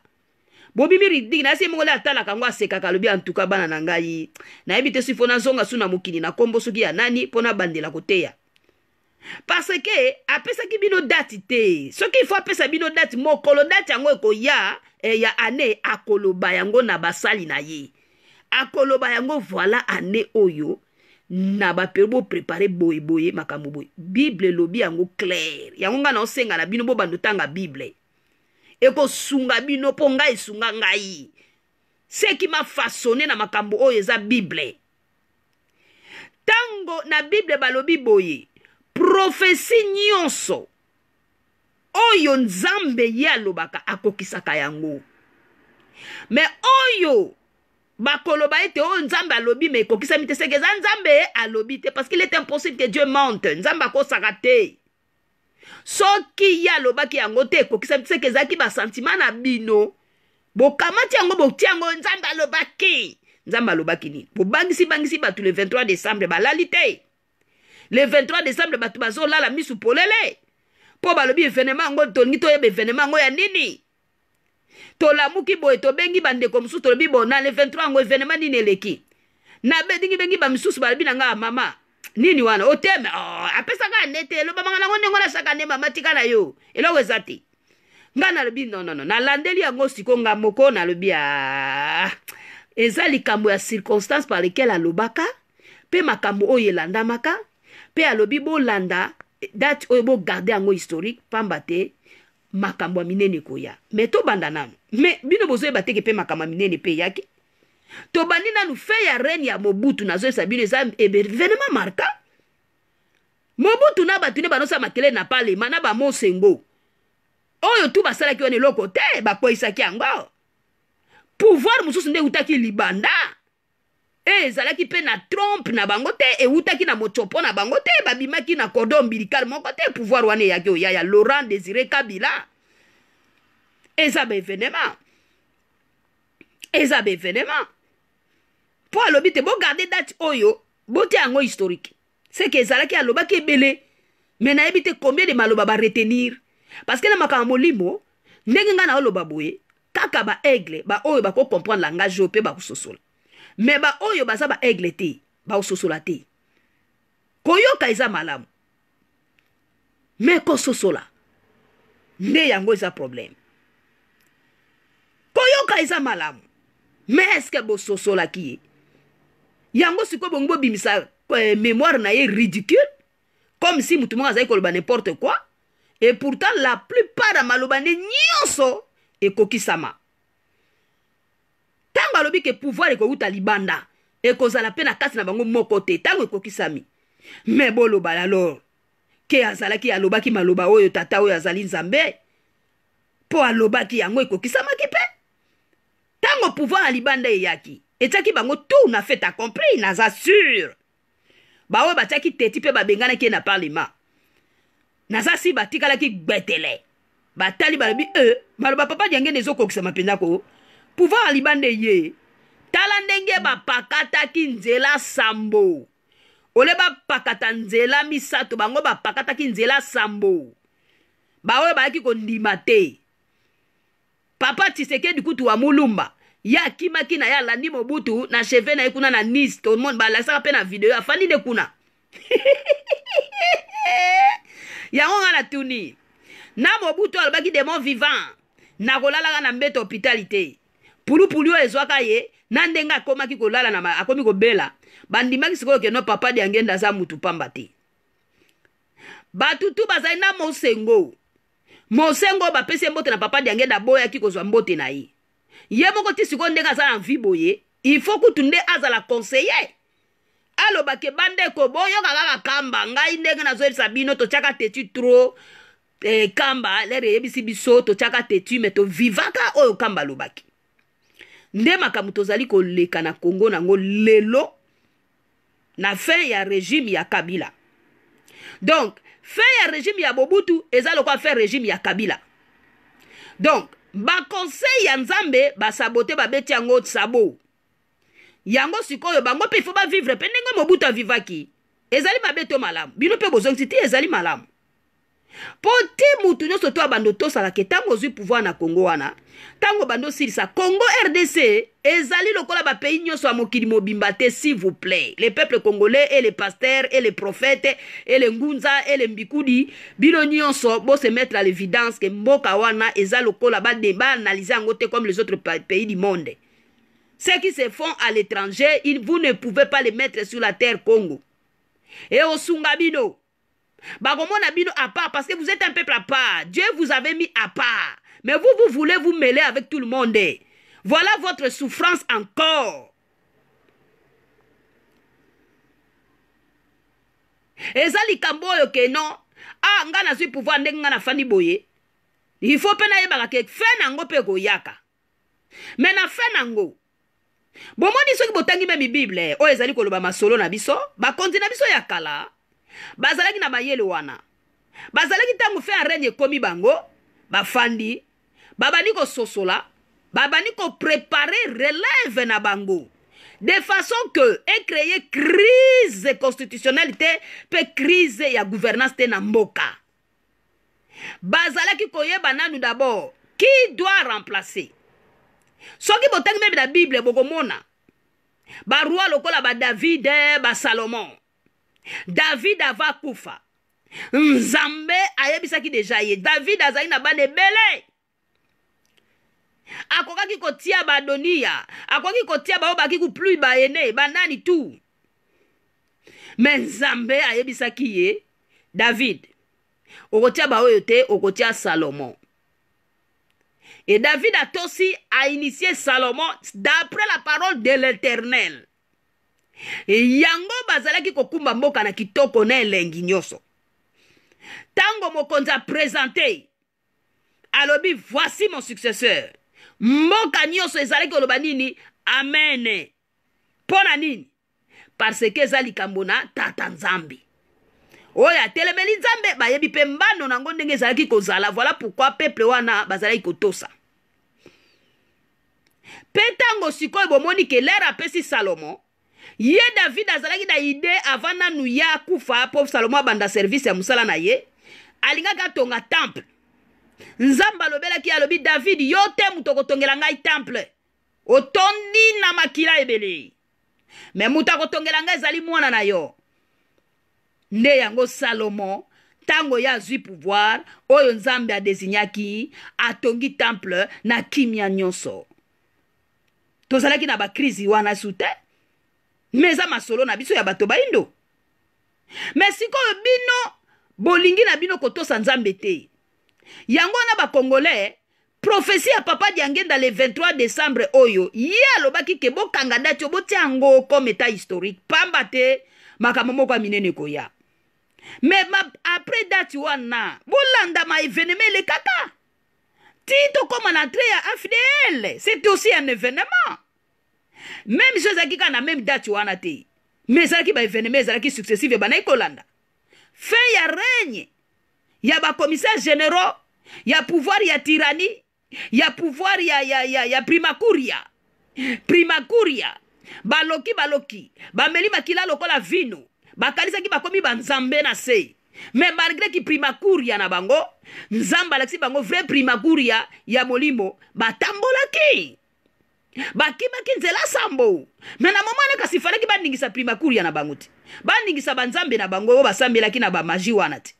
bobimi ridiki nayasi ye moko le atalaka yango asekaka alobi antuka bana na ngai nayebi te soki mpo nazonga su na mokili na nkombo soki ya nani mpo nabandela koteya parce ke apesaki bino dati te soki ifo apesa bino dati mokolo dati yango ekoya eh, ya ane akoloba yango na basali na ye akoloba yango voila ane oyo na baperi boprepare boyeboye makambo boye bible elobi yango claire yango ngai naosenga na bino bo bando tanga bible ekosunga bino mpo ngai esunga ngai seki mafasone na makambo oyo eza bible ntango na bible balobi boye profesi nyonso oyo nzambe ye alobaka akokisaka yango me oyo bakoloba ete oyo nzambe alobi me ekokisami te seke eza nzambe ye alobi te parce qu'il est impossible que dieu mente nzambe akosaka te soki ye alobaki yango te ekokisami te seke ezalaki basentima na bino bokamati yango botia yango nzambe alobaki nzambe alobaki nini bobangisi bangisi bato le 23 décembre balali te le 23 décembre bato bazolala misu polele mpo balobi evenema yango tolingi toyeba evenema yango ya nini tolamuki boye tobengi bandeko mosusu tolobi bo na le 23 yango evenema nini eleki nabendingi bengi bamisusu balobi na ngai ah, mama nini wana oteme oh, apesaka ne te elobamaka nango ndenge nasaka nde mama tika na yo eloko eza te ngai nalobi nonono nalandeli yango siko nga moko nalobi a ah, eza likambo ya circonstance par lequel alobaka mpe makambo oyo elandamaka mpe alobi bolanda date oyo bogarde yango historique pamba te makambo ya minene ekoya me tobanda nano me bino bozoyeba teke mpe makambo ya minene mpe eyaki tobandi nanu fin ya reine ya mobutu nazoyebisa bino eza evenema marka mobutu na bato nde banosala matele na palema na bamosengo oyo tu basalaki wana eloko te bakweyisaki yango pouvoir mosusu nde eutaki libanda e ezalaki mpe na trompe na bango te ewutaki na motsopo na bango te babimaki na cordon ombilical moko te pouvoir wana eyaki oya ya laurent désiré kabila eza baevenema eza baevenema mpo alobi te bogarde date oyo botia yango historike seke ezalaki alobaki ebele me nayebi te combien de maloba baretenir parceke na makambo molimo ndenge ngai naoloba boye kaka baaigle baoyo bakocomprendre langage oyo mpe bakososola me baoyo baza baaigle te bakososola te koyoka eza malamu me kososola nde yango eza probleme koyoka eza malamu me eske bososolaki ye yango sikoyo bongo bobimisa eh, mémoire na ye ridicule comme si motu moko azali koloba n'importe quoi et pourtant la plupart ya maloba nde nyonso ekokisama ntango alobi ke pouvoir ekowuta libanda ekozala mpe na kasi na bango moko te ntango ekokisami me boloba lalor ke azalaki alobaki maloba oyo tata oyo azali nzambe mpo alobaki yango ekokisamaki mpe ntango pouvoir ya libanda eyaki etiaki bango tout na fait accompli naza sur baoyo batiaki teti mpe babenganaki ye na parlement naza si batikalaki gbetele batali balobi e maloba papa diangene ezokokisama mpenzako pouvoir ya libanda ye tala ndenge bapakataki nzela sambo ole bapakata nzela misato bango bapakataki nzela sambo baoyo bayaki kondima te papa tisekedi kutu wa mulumba ye akimaki na ye alandi mobutu na cheve na ye kuna na nice tomoni balasaka mpe na video afandi nde kuna yango nga natuni na mobutu alobaki demon vivant nakolalaka na mbeto hôpitali te pulupulu oyo ezwaka ye na ndenge akomaki kolala na akomi kobela bandimaki sikoyo keno papa de angenda aza mutu pamba te batutu bazali na mosengo mosengo bapesi ye mbote na papa de angenda aboyaki kozwa mbote na ye ye moko ti sikoyo ndenge aza na mvi boye ifo kutu nde azala conseiller alobake bandeko boyoka kaka kamba ngai ndenge nazoyebisa bino totyaka tetu tro eh, kamba lere eyebisi biso totyaka tetu me tovivaka oyo kamba alobaki nde makambo tozali koleka na kongo nango lelo na fin ya régime ya kabila donc fin ya régime ya bobutu eza lokola fin régime ya kabila donc bakonsei ya nzambe basabote babeti yango sabo yango sikoyo bango mpe ifo bavivre mpe ndenge mobutu avivaki ezali mabe to malamu bino mpe bozongisi te ezali malamu mpo te motu nyonso to pouvoir na Congoana wana ntango obanda le Congo rdc ezali lokola pays nyonso ya mokili mobimba s'il vous plaît Les peuples congolais et les pasteurs et les prophètes et le ngunza et le mbikudi bino nyonso se mettre à l'évidence que mboka wana ezali lokola baanalize en ngote comme les autres pays du monde ceux qui se font à l'étranger vous ne pouvez pas les mettre sur la terre congo Et au bino bakomona bino à part parce que vous êtes un peuple à part. Dieu vous avait mis à part. Mais vous, vous voulez vous mêler avec tout le monde. Voilà votre souffrance encore. eza likambo oyo ke non ah na nazwi pouvoir ndenge na fani boye pena faut nayebaka ke fe nango mpe ekoyaka me na Bon, moi bomoni soki botangi mpe mibible o ezali koloba masolo na biso bakonzi na biso ya kala bazalaki na mayele wana bazalaki ntango fin ya regne ekomi bango bafandi babandi kososola babandi koprepare relève na bango de façon que ecreye crise constitutionnelle te mpe crise ya gouvernance te na mboka bazalaki koyeba nanu dabord qui doit remplacer soki botangi meme na bible bokomona baroi lokola badavid basalomon davide avakufa nzambe ayebisaki deja ye davide azali na bana ebele akokaki kotia baadoniya akokaki kotia baoyo baki kuplui baene banani tu me nzambe ayebisaki ye davide okotia baoyo te okotia salomo e david atosi ainitie salomo d'après la parole de l'éternel yango bazalaki kokumba mboka na kitoko na elengi nyonso ntango mokonzi apresente alobi voici mon successeur mboka nyonso ezalaki koloba nini amene mpo na nini parce ke eza likambo na tata nzambe oyo atelemeli nzambe bayebi mpe mbano nango ndenge ezalaki kozala voila pourkui peuple wana bazalaki kotosa mpe ntango sikoyo bomoni ke lere apesi salomo ye davide azalaki na ide avant nanu ye akufa mpo salomo abanda servise ya mosala na ye alingaki atonga temple nzambe alobelaki alobi davide yo te moto akotongela ngai temple otondi na makila ebele me moto akotongela ngai ezali mwana na yo nde yango salomo ntango ye azwi pouvoir oyo nzambe adesignaki atongi temple na kimia nyonso tozalaki na bakrizi wana su te me eza masolo na biso ya bato baindo me sikoyo bino bolingi na bino kotosa nzambe te yango wana bacongolais profesi ya papa diangenda le 23 décembre oyo ye alobaki ke bokanga dati o botia yango comme état historique pamba te makambo moko ya minene koya me ma, après dati wana bolanda maévénement elekaka ti tokóma na tre ya afdl c'était aussi un événement me biso ezalaki kaka na meme date wana te me ezalaki baevenema ezalaki successive banai kolanda fin ya regne ya bakomissaire généraux ya pouvoir ya tyrannie ya pouvoir ya, ya, ya, ya primakuria primakuria baloki baloki bameli makila lokola vino bakalisaki bakomi banzambe na se me malgré ki primakuria na bango nzambe alakisi bango vrai primakuria ya molimo batambolaki bakibaki nzela sambo me na moma ane kasi falaki bandingisa primakuria na bango te bandingisa banzambe na bango oyo basambelaki na bamagi wana te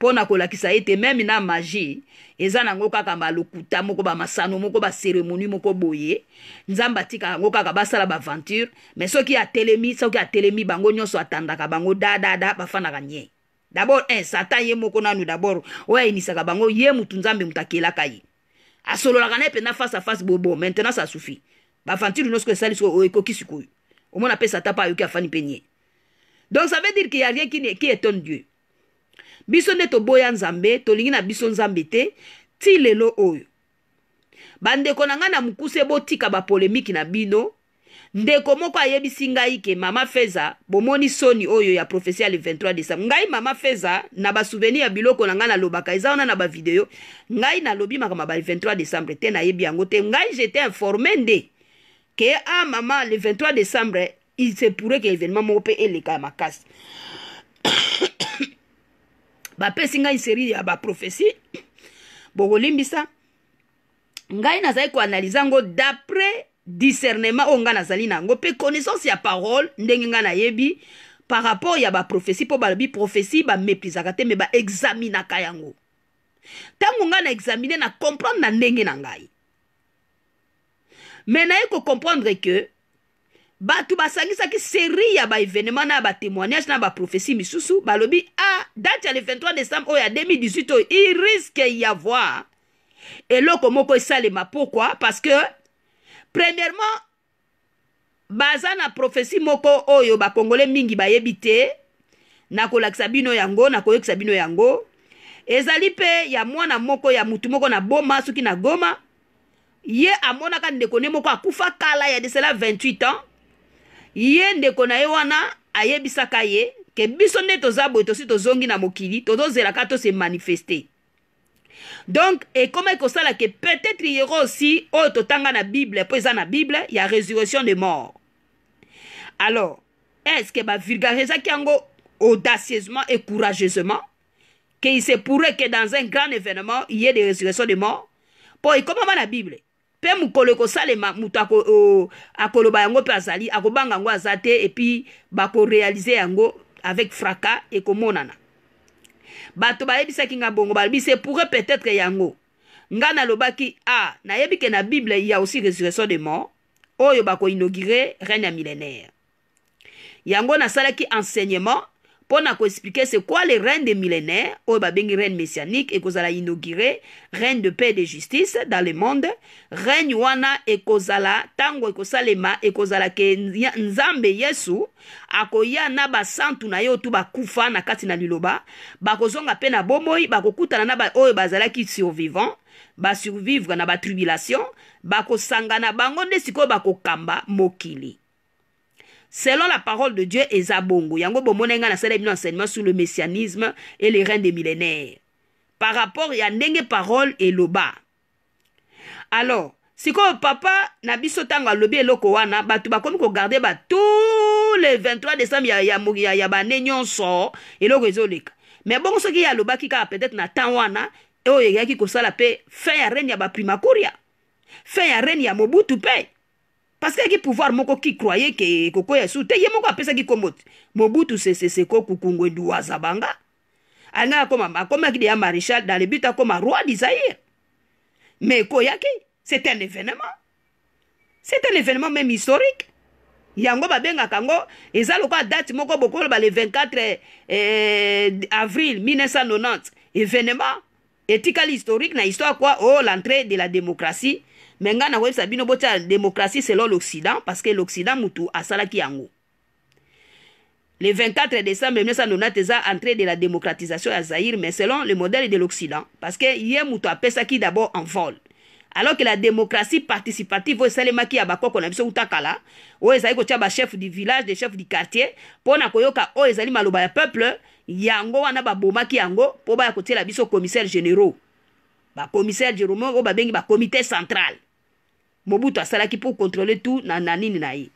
mpo na kolakisa ete meme na magi eza nango kaka balokuta moko bamasano moko baseremoni moko boye nzambe atika yango kaka basala baventure me soki atelemi soki atelemi bango nyonso atandaka bango dadada bafandaka nye dabord eh, satan ye moko nanu dabord oyo ayenisaka bango ye mutu nzambe mutu akelaka ye asololaka na ye mpenza face à face boye bon maintenant ça suffit bafantile nyonso esali sikoyo ekoki sikoyo omona apesa ata mpo ayoki afani mpe nie donc ça veut dire qu'il y a rien qui, qui étonne dieu biso nde toboya nzambe tolingi na biso nzambe te ti lelo oyo bandeko na ngai na mokuse botika bapolemiki na bino ndeko moko ayebisi ngai ke mama feza bomoni soni oyo ya profesi ya le 23 décembre ngai mama feza na basouvenir ya biloko na ngai nalobaka eza wana na bavideo ngai nalobi makambo ya ba 23 décembre te nayebi yango te ngai jete informe nde ke a ah, mama le 23 décembre il se pourrait ke événement moko mpe eleka ya makasi bapesi ngai série ya baprofesi bokolimbisa ngai nazali koanalyse yango d'après discernement oyo na zali na pe connaissance ya parole ndenge na yebi par rapport ya ba ba bi balobi profesi ba te me ka yango kayango examine na examine na comprendre na ndenge na ngai que ba tu sangi sa ki série ya ba événement na ba témoignage na ba prophétie misusu balobi ah date ya le 23 décembre o oh, ya 2018 il irisque y avoir eloko moko esalema pourquoi parce que premièrement baza na profesi moko oyo bakongole mingi bayebi te nakolakisa bino yango nakoyokisa bino yango ezali mpe ya mwana moko ya mutu moko na boma soki na goma ye amonaka ndeko ne moko akufa kala ya desela 28 ans ye ndeko na ye wana ayebisaka ye ke biso nde toza boye tosi tozongi na mokili tozozelaka tose manifeste donc et ekoma que peut-être il y aura aussi au totanga na bible mpo ça, na bible y a résurrection de morts alors que bah, estce qui yango audacieusement et courageusement qu'il se pourrait que dans un grand événement il y ait des résurrections de mort comment ekomama la bible mpe mokolo ekosalema akolo akoloba yango mpe azali akobanga yango puis te pour réaliser yango avec fracas ekomonana bato bayebisaki nga bongo balobi se pourrait peut-être yango nga nalobaki a ah, nayebi ke na bible ya aussi résurrection de mort oyo bakoinaugure reine ya millénaire yango nasalaki enseignement expliquer c'est quoi le règne des millénaires oyo babengi règne messianique et kozala inauguré règne de paix et de justice dans le monde règne wana ekozala ntango et kozala ke nzambe yesu akoya na santu na yo oyo tu kufa na kati na liloba kozonga pe na bomoi ba kokutana na oyo bazalaki survivant survivre na ba batribulation bakosangana bango nde sikoyo kokamba mokili Selon la parole de Dieu, Ezabongo, Yango Bomonenga na sele enseignement sur le messianisme et les reins des millénaires. Par rapport à ndenge parole et loba. Alors, ko papa na biso ntango alobi eloko wana bato konko garder ba tous le 23 décembre ya, ya, ya, ya bane nyonso eloko ezoleka ce qui ya l'oba ki ka peut-être na temps wana oyo ko sala pe fin ya rene ya primakuria. fin ya rene ya mobutu pe. parceke pouvoir moko kicroye ke kokwea su te ye moko apesaki nkombo te mobutu sese seko kukungu eduwaza banga anga akoma akomaki deya maréchal dans le but akoma roi du zaïre mais ekoyaki c'est un événement c'est un événement même historique yango babengaka yango eza lokola date moko bokoloba le 24 eh, avril 1990 événement etikali historique na histoire kwa o oh, l'entrée de la démocratie Mengana ngai sa bino botya démocratie selon l'occident parce que l'occident mutu asalaki yango le 24 décembre 1990 eza entrée de la démocratisation à zaïre mais selon le modèle de l'occident parce que a mutu ki d'abord en vol alors que la démocratie participative ou esalemaki ya a na biso de kala ou ezali kotia du village de chef du quartier na koyoka oyo ezali maloba ya peuple yango wana bomaki yango mpo baya la biso commissaire généraux ou généraux bengi ba comité central mobutu asalaki mpo contrôle tout na, na nini na ye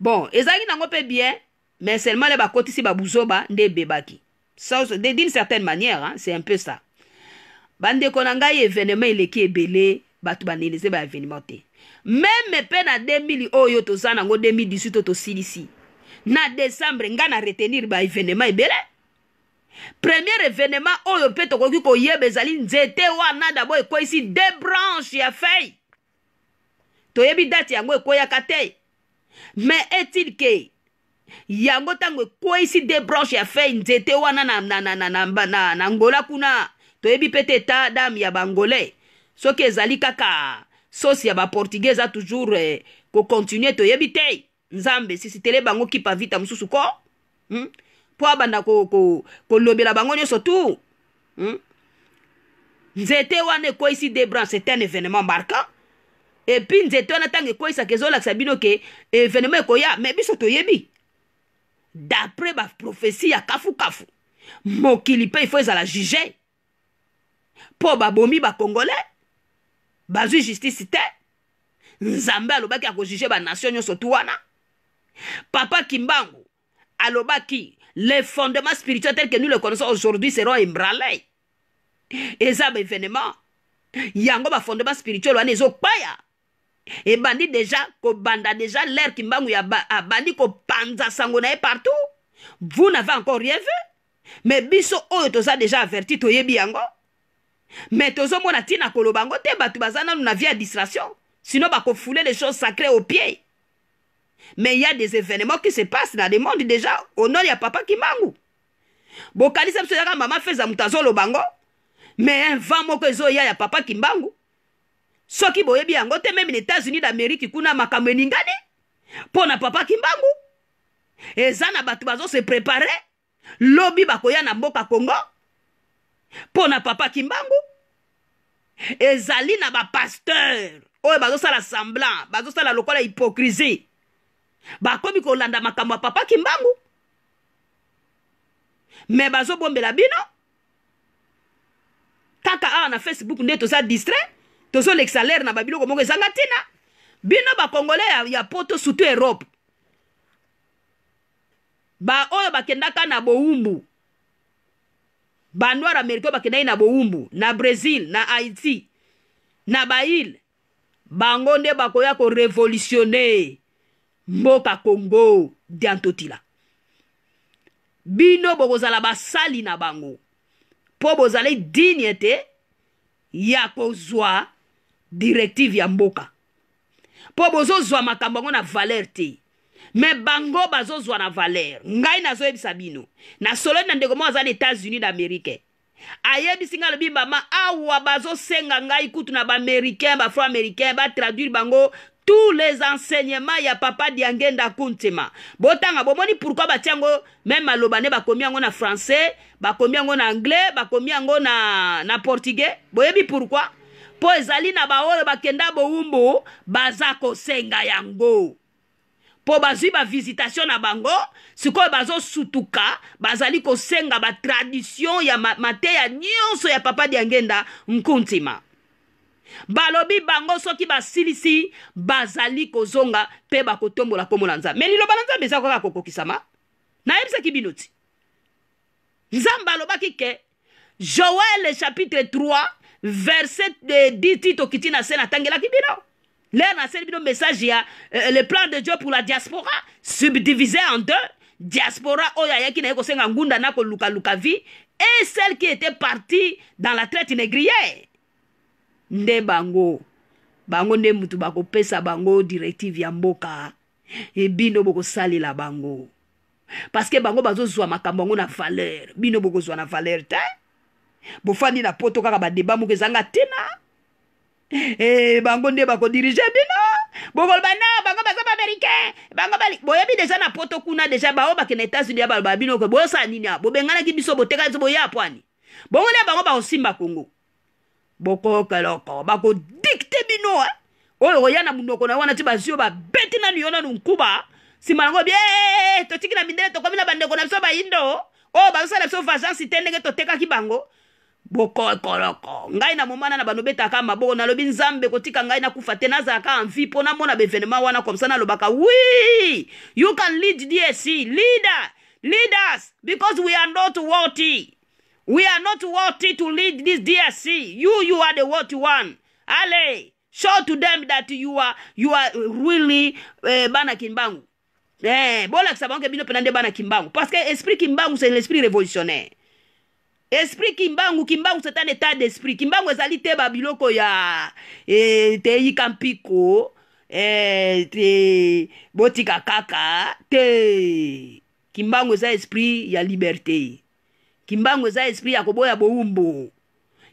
bon ezalaki nango mpe bien mais seulement le bakotisi babuzoba nde ebebaki d'une certaine manière hein, c'est un peu ça bandeko na ngai événement eleki ebele bato banelize ba événement te meme mpe na 2000 oyo toza nango 2018 oyo tosilisi na décembre ngai na retenir ba événement ebele premier événement oyo mpe tokoki koyeba ezali nzete wana dabo ekweyisi de branche ya feuille toyebi date yango ekweyaka te mais est-il ke yango ntango ekweyisi de branche ya feuille nzete wana na, na, na, na, na, na, na, na ngola kuna toyebi mpe te ta dame ya bangolais soki ezali kaka sosi ya baportugais eza toujours eh, kocontinue toyebi te nzambe sisitele bango kipa vita mosusu ko hmm? mpo abanda kolobela bango nyonso tu hmm? nzete wana ekweyisi de branche c'est un événement marquant epuis nzete wana ntango ekweyisaka ezolakisa bino ke événement ekoya me biso toyebi d'après baprophésie ya kafukafu mokili mpe ifo ezala juge mpo babomi bacongolais bazwi justice te nzambe alobaki akojuge banation nyonso tu wana papa kimbangu alobaki les fondements spirituels tels que nous le connaissons aujourd'hui seront Et eza baevenema yango bafondema spirituel wana ezokpaya ebandi deja kobanda deja lere kimbangu ya ba, abandi bandi ko na ye partout vous n'avez encore rien vu Mais biso o toza déjà averti toyebi yango me tozomona ntina koloba yango te bato baza nanu na vie ya distraction ko fouler les choses sacrées au pied Mais il y a des événements qui se passent dans le monde déjà au nom ya papa Kimbangu. bokanisa biso yaka mama feza moto azoloba ngo me vent moko ezoya ya papa kimbangu soki boyebi yango te meme na états-unis d'amérike kuna makambo eningani mpo na papa kimbangu eza na bato bazose prepare lobi bakoya na mboka congo mpo na papa kimbangu ezali na bapasteur oyo bazosala semblant bazosala lokola hypocrisie bakomi kolanda makambo ya papa kimbangu me bazobombela bino kaka awa na facebook nde toza distrait tozolekisa lere na babiloko moko ezanga ntina bino bakongole ya, ya poto surtout europe baoyo bakendaka na bowumbu banoir amerika oyo bakendaki na bowumbu na brésil na haïti na baile bango nde bakoya korevolutionner mboka kongo diantotila bino bokozala basali na bango mpo bozali digne te ya kozwa directive ya mboka mpo bozozwa makambo yango na valeur te me bango bazozwa na valeur ngai nazoyebisa bino nasololi na ndeko moko aza na états-unis d'amérike ayebisi ngai alobi mama awa bazosenga ngai kutu na baaméricain bafro américain batraduire bango tous les enseignements ya papa diangenda kuntima botanga bomoni pourquoi batia yango meme maloba nde bakomi yango na français bakomi yango na anglais bakomi yango na, na portugais boyebi pourquoi mpo ezali na baoyo bakenda bowumbu baza kosenga yango mpo bazwi bavisitation na bango sikoyo bazosutuka bazali kosenga batradition ya mateya nyonso ya papa diangenda nkuntima balobi bango soki basilisi bazali kozonga mpe kotombo la na nzambe me liloba na nzambe eza kaka kisama. nayebisaki ki binuti. nzambe lobaki. ke joel chapitre 3 verset de 10 Tito tokiti na Tangela Kibino. Le na sene bino message ya euh, le plan de dieu pour la diaspora subdivisé en deux diaspora oya ya na kosenga ngunda luka luka et celle qui était partie dans la traite négrière nde bango bango nde mutu bakopesa bango directive ya mboka e bino bokosalela bango parceke bango bazozwa makambo yango na valeur bino bokozwa na valeur te bofandi na poto kaka badeba moko ezanga ntina e bango nde bakodirige bino bokoloba no bango baza baaméricain bango boyebi deja na poto kuna deja baoyo bake na états-unis abaloba bino boyosala nini a bobenganaki biso boteka biso boya pwani bongo nde bango bakosimba kongo bokokeloko bakodikte bino eh? oyo koya na munoko na yo wana ti bazwi yo babeti nanu yo nanu nkuba nsima nango bie totiki na mindele tokomi na bandeko na biso bayindo oyo oh, bazosala biso vagence te ndenge totekaki bango bokokoloko ngai na momana na banobetaka maboko nalobi nzambe kotika ngai nakufa te nazalaka envi mpo namona baevenema wana komsa nalobaka wi you can lead dsc leader leaders because we are not worthy We are not worthy to lead this DRC. You, you are the worthy one. Ale, show to them that you are, you are really uh, Bana Kimbangu. Eh, bola kisabange bino penande Bana Kimbangu. Parce que esprit Kimbangu, c'est l'esprit révolutionnaire. esprit kimbangu kimbangu c'est un état d'esprit kimbangu ezali teba biloko ya e, eh, teyika mpiko e, te, botika kaka te kimbangu eza esprit ya liberté kimbangu eza esprit ya koboya bowumbu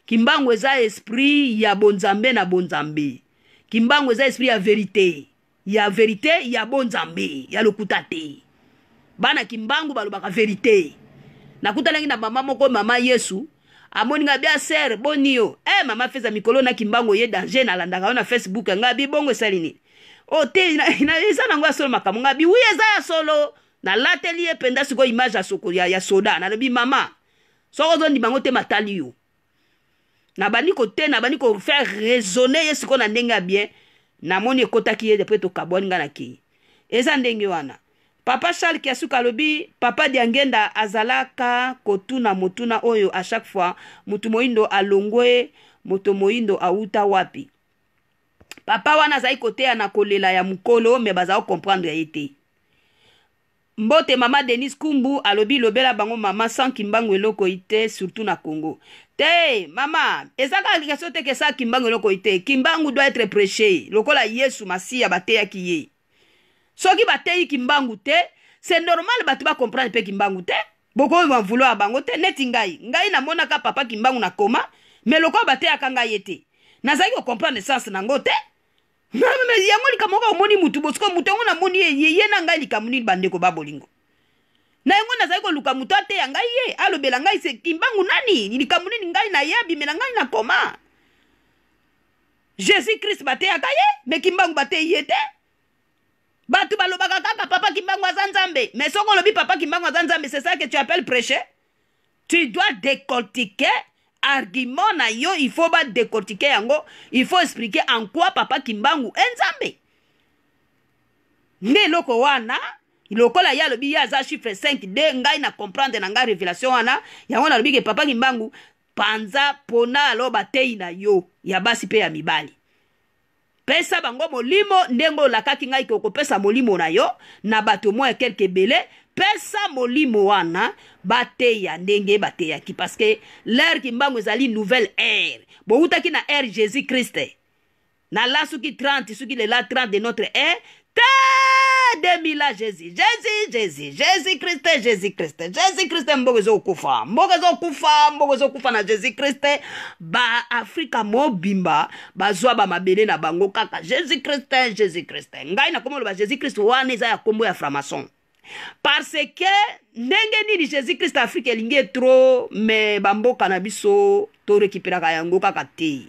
kimbangu eza esprit ya bonzambe na bonzambe kimbangu eza esprit ya verite ya verite ya bonzambe ya lokuta te bana kimbangu balobaka verite nakutanaki na mama moko mama yesu amoninga bia ser boni yo e eh, mama feza mikolo na kimbangu ye danger nalandaka yo na facebook ngai bi bongo esali nini o oh, te eza nango ya solo makambo ngai bi wi eza ya solo nalateli ye mpenza sikoyo image ya, soko, ya, ya soda nalobi mama soki ozondima yango te matali yo nabandi kote nabandi kofaire raisonne ye sikoyo na ndenge ya bien namoni ekɔtaki ye depres tokabwani ngai na kei eza ndenge wana papa charles kiasuka alobi papa diangenda azalaka kotuna motuna oyo a chaque fois motu moyindo alongwe moto moyindo awuta wapi papa wana azali koteya na kolela ya mokolo me bazali komprendre ye te mbote mama denis kumbu alobi lobela bango mama sanki mbango eloko oyi te surtout na congo te mama eza kaka likambo teke esa kimbangu eloko oyi te kimbangu doit être prêché lokola yesu masiya bateyaki ye soki bateyi kimbangu te c'est normal bato bacomprendre mpe kimbangu te bokoki bavouloir bango te neti ngai ngai namonaka papa kimbangu na koma me lokola bateyaka ngai ye te nazalaki kocomprendre essence nango te nanona yango likambo oka omoni mutu bosiko mutu yango namoni ye ye na ngai likambo nini bandeko ba bolingo na yango nazali koluka mutu ateya ngai ye alobela ngai se kimbangu nani likambo nini ngai na ye abimela ngai na koma jésus krist bateyaka ye me kimbangu bateyi ye te bato balobaka kaka papa kimbangu aza nzambe mais soko olobi papa kimbangu aza nzambe c'est ça que tu appelles prêcher tu dois décortiquer argument na yo il faut badekortike yango il faut explike ankwa papa kimbangu enzambe nde eloko wana lokola ye alobi ye aza chiffre 5 de ngai na comprendre na ngai révélation wana yango nalobike papa kimbangu panza mpona aloba tei na yo ya basi mpe ya mibali pesa bango molimo ndenge olakaki ngai okopesa molimo na yo na bato mwa ekelke ebele kopesa molimo wana bateya ndenge bateyaki parceke lere kimbangu ezali nouvelle ere bowutaki na ere jésus kriste nala soki 30 soki lela 30 de notre ere te 2000 a jésus jésus jésus jésus kriste jésus kriste jésus kriste mboka ezokufa mboka ezokufa mboka ezokufa na jésus kriste baafrika mobimba bazwa bamabele na bango kaka jésus kriste jésus kriste ngai nakoma oloba jésus kriste wana eza ya nkombo ya framason parce ke ndenge nini jésus krist afrika elingi etro me bamboka na biso torekiperaka yango kaka te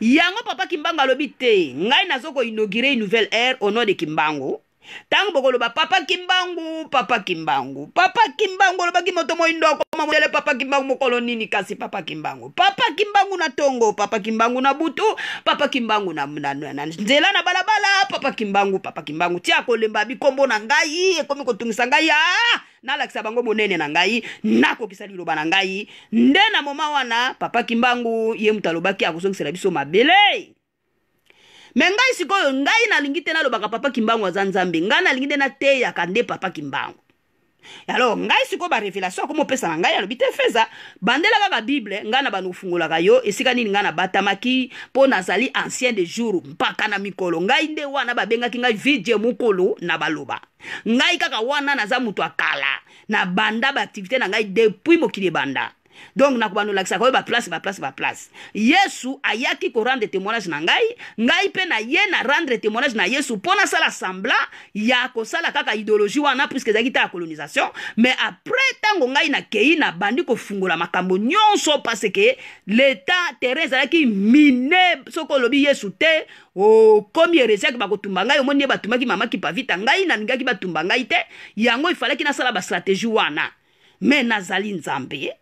yango papa kimbango alobi te ngai naza koinaugure une nouvelle aire au nom de kimbango ntango bokoloba papa kimbangu papa kimbangu papa kimbangu olobaki moto moyindo akoma modele papa kimbangu mokolo nini kasi papa kimbangu papa kimbangu na tongo papa kimbangu na butu papa kimbangu na, na, na, na nzela na balabala papa kimbangu papa kimbangu tia kolemba bikombo na ngai ekomi kotungisa ngai a nalakisa bango monene na ngai nakokisa liloba na ngai nde na moma wana papa kimbangu ye moto alobaki akosongisela biso mabele me ngai sikoyo ngai nalingi te nalobaka papa kimbangu aza nzambe ngai nalingi nde nateyaka nde papa kimbangu alors ngai sikoyo barevelatio akomopesa na ngai alobi te feza bandela kaka bible ngai na banofungolaka yo esika nini ngai nabatamaki mpo nazali ancien de jour mpaka na mikolo ngai nde wana babengaki ngai vidie mokolo na baloba ngai kaka wana naza moto ya kala na banda baaktivité na ngai depuis mokili ebanda donc nakoba nolakisaka oyo baplace baplace baplace yesu ayaki korendre témoignage na ngai ngai mpe na ye na rendre témoignage na yesu mpo nasala sembla ya kosala kaka idéologie wana puiske ezalaki ta ya colonisation mais après ntango ngai nakei nabandi kofungola makambo nyonso parce ke l'état terrain ezalaki mine soki olobi yesu te okomi eresiaki bakotumba ngai omoni ye batumaki mamaki pavita ngai naningaki batumba ngai te yango efalaki nasala bastratégie wana me nazali nzambe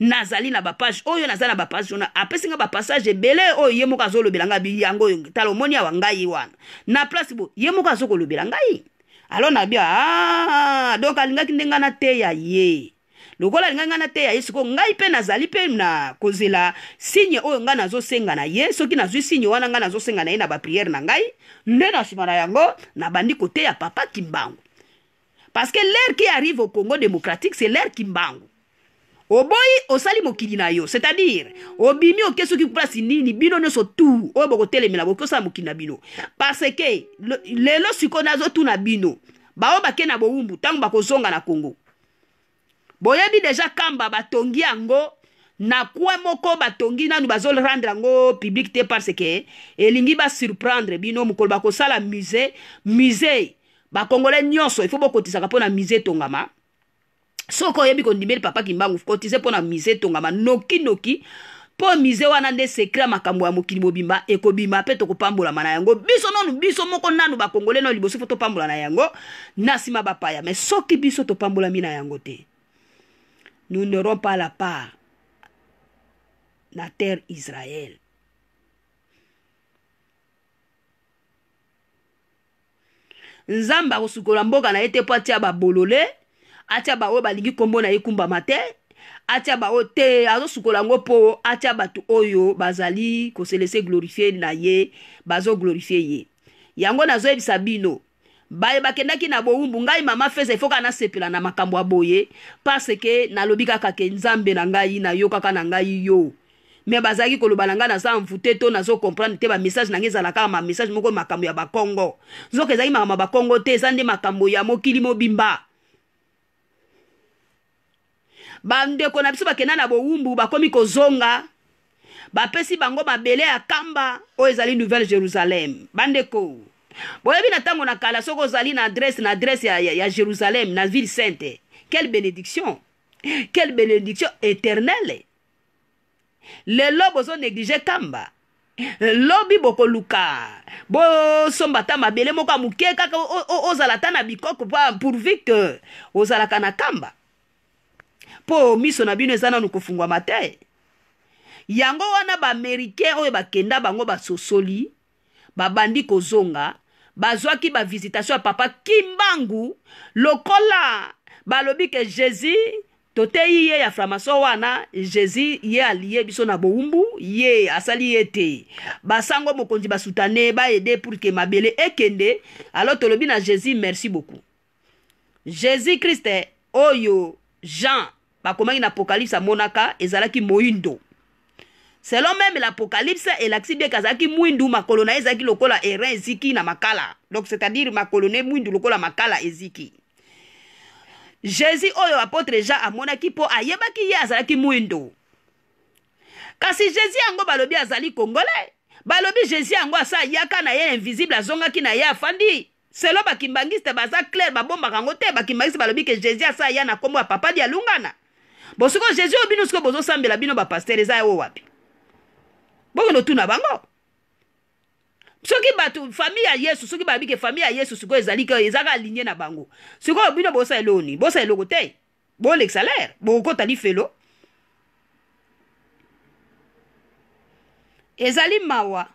nazali na bapage oyo naza na bapage wana apesi nga bapassage ebele oyo ye moko azolobela ngai yango oyo tala omoni awa ngai wana na place bo ye moko azokolobela ngai alo nabia ah, donk alingaki nde ngai nateya ye lokola alingaki ngai nateya ye sikoyo ngai mpe nazali mpe na kozela signe oyo ngai nazosenga na ye soki nazwi signe wana ngai nazosenga na ye na bapriere na ngai nde na nsima na yango nabandi koteya papa kimbangu parce que l'aire qui arrive au congo démocratique c'est l'aire kimbangu oboyi osali mokili na yo c'est-à-dire obimi oke soki place nini bino nyonso tu oyo bokotelemela bokosala mokili na bino parce ke lelo sikoyo nazotuna bino baoyo bake na bowumbu ntango bakozonga na kongo boyebi deja kamba batongi yango na coin moko batongi nanu bazorendre yango public te parce ke elingi basurprendre bino mokolo bakosala musée musée bakongole nyonso ifo bokotisaka mpo na musée etongama soki oyebi kondimeli papa kimbangu kotize mpo na mise etongama nokinoki mpo mise wana nde sekre makambo ya mokili mobimba ekobima mpe tokopambolama na yango biso nanu biso moko nanu bakongole nano liboso mpo topambola na yango na nsima bapaya me soki biso topambolami na yango te nous n'aurons pas la part na terre israël nzambe akosukola mboka na ye te mpo atia babolole atya baoyo balingi nkombo na ye kumbama te atya baoyo te azosukola yango mpo atya bato oyo bazali koselese glorifie na ye bazoglorifie ye yango nazoyebisa bino baye bakendaki na bowumbu ngai mama feza efoka nasepela na makambo ya boye parce ke nalobi kaka ke nzambe na ngai nayo kaka na ngai yo me bazalaki koloba na ngai naza mvu te to nazokomprendre te bamessage na ngai ezala kaka mamessage moko makambo ya bakongo nzoka ezalaki makambo ya bakongo te eza nde makambo ya mokili mobimba bandeko na biso bakenda na bowumbu bakomi kozonga bapesi bango mabele ya kamba oyo ezali nouvelle jérusalem bandeko boyebi na ntango na kala soki ozali na adrese na adrese ya, ya, ya jérusalem na ville sainte quelle bénédiction quelle bénédiction éternelle lelo bozonéglije kamba lobi bokoluka bosomba ta mabele moko ya moke kaka ozala ta na bikoko pourvu ke ozalaka na kamba mpo miso na bino eza nanu kofungwama te yango wana baamerikain oyo bakenda bango basosoli babandi kozonga bazwaki bavisitation ya papa kimbangu lokola balobi ke jésus toteyi ye ya framason wana jésus ye alie biso na bowumbu ye asali ye te basango mokonzi basutane baede pour ke mabele ekende alo tolobi na jésus merci beaucoup jésus krist oyo jean bakomaki na apokalypse amonaka ezalaki moyindo selon meme l'apokalypse elakisi bieke azalaki mwindu makolo na ye ezalaki lokola erin eziki na makala donc c'est-à-dire makolo ne mwindu lokola makala eziki jésus oyo apôtre jean amonaki mpo ayebaki ye azalaki mwindo kasi jésus yango balobi azali kongole balobi jésus yango asa ayaka na ye invisible azongaki na ye afandi selo bakimbangiste baza claire babombaka yango te bakimbangiste balobi ke jésus asa aya na nkombo ya papa dialungana bo sikoyo jésus oyo bino sikoyo bozosambela bino bapaster eza oyo wapi bokende otuna bango soki bato famille ya yesu soki bayebi ke famille ya yesu sikoyo ezali ke ezaka aligne na bango sikoyo bino bosala eloko nini bosala eloko te bolekisa lere bokokota lifelo ezali mawa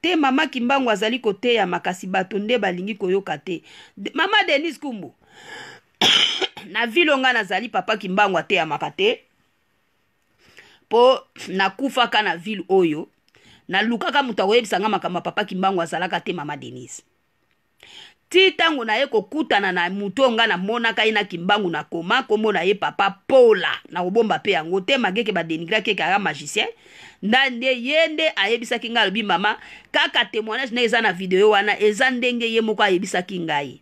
te mama kimbangu azali koteya makasi bato nde balingi koyoka te mama denis kumbu na vilo ngai nazali papa kimbangu ateyamaka te mpo nakufaka na ville oyo nalukaka moto akoyebisanga makambo ya papa kimbangu azalaka te mama denise ti ntango na ye kokutana na motu oyo ngai namonaka ye na kimbangu nakoma kombo na ye papa pola nakobomba mpe yango te mageke badenigiraki kaka magicien nda nde ye nde ayebisaki ngai alobi mama kaka témoignage nde eza na video wana eza ndenge ye moko ayebisaki ngai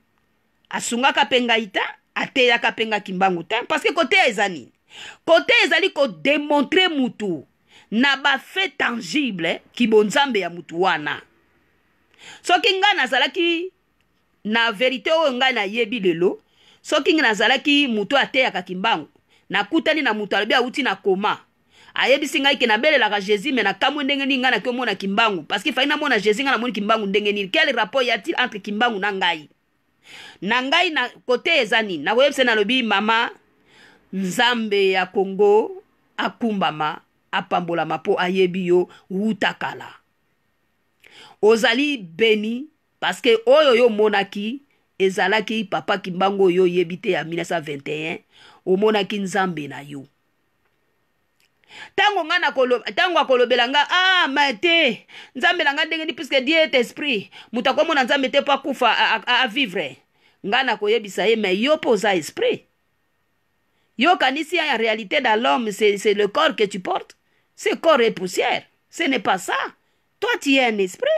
asungaka mpe ngai ta ateyaka mpe ngaki mbangu te parceke koteya eza nini koteya ezali kodemontre mutu na bafait tangible kibonzambe ya mutu wana soki ngai nazalaki na verité oyo ngai nayebi lelo soki ngai nazalaki moto ateyaka kimbangu nakutani na moto alobi awuti na koma ayebisi ngai ke nabelelaka jésus me nakamwi ndenge nini ngai naki omona kimbangu parceke fai namona jésus ngai namoni kimbangu ndenge nini quel rapport ya-t-il entre kimbangu na ngai na ngai na kote eza nini nakoyebisa nalobi mama nzambe ya kongo akumbama apambolama mpo ayebi yo wuta kala ozali beni parceke oyo yo omonaki ezalaki papa kimbango oyo oyebi te ya 1921 omonaki nzambe na yo ntango nga ntango akolobela nga ah, ma te nzambe na nga ndenge ni puiske die est esprit moto akomona nzambe te mpo akufa avivre nga nakoyebisa ye me yo mpo oza esprit a ya réalité dans l'homme c'est le corps que tu portes ce corps est poussière ce n'est pas ça toi tu es un esprit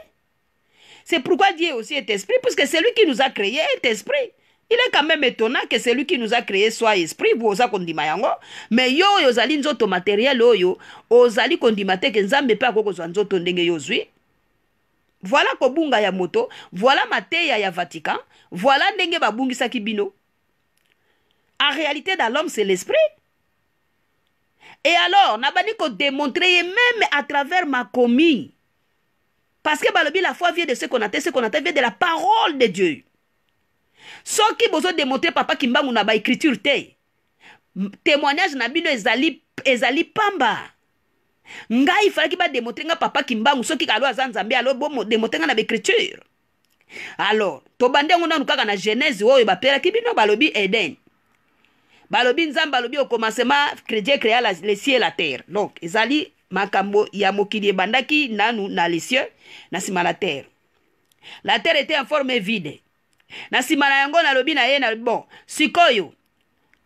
c'est pourquoi Dieu aussi est esprit puisque celui qui nous a créés est esprit il est quand même étonnant que celui qui nous a créés soit esprit boza kondima yango Mais yo oyo ozali nzoto matériel oyo ozali kondima te que nzambe mpe akokozwa nzoto ndenge yo ozwi voilà kobunga ya moto voilà mateya ya vatican voilà ndenge babungisaki bino en réalité dans l'homme c'est l'esprit et alors n'abani ko démontrer, même à travers ma comi. parce que balobi la foi vient de ce qu'on attend ce qu'on attend vient de la parole de dieu qui soki démontrer papa kimbangu na écriture te témoignage na bino ezali ezali pamba ngai ba démontrer nga papa kimbangu soki alo aza alors bon démontrer nga na écriture. alors tobande yango nanu kaka na genèse oyo bapelaki bino balobi eden balobi nzambe alobi okomansema dieu créa le ciel la terre donc ezali makambo ya mokili ebandaki nanu na le cieux na nsima la terre la terre était en forme vide na nsima na yango nalobi na ye nalobi bon sikoyo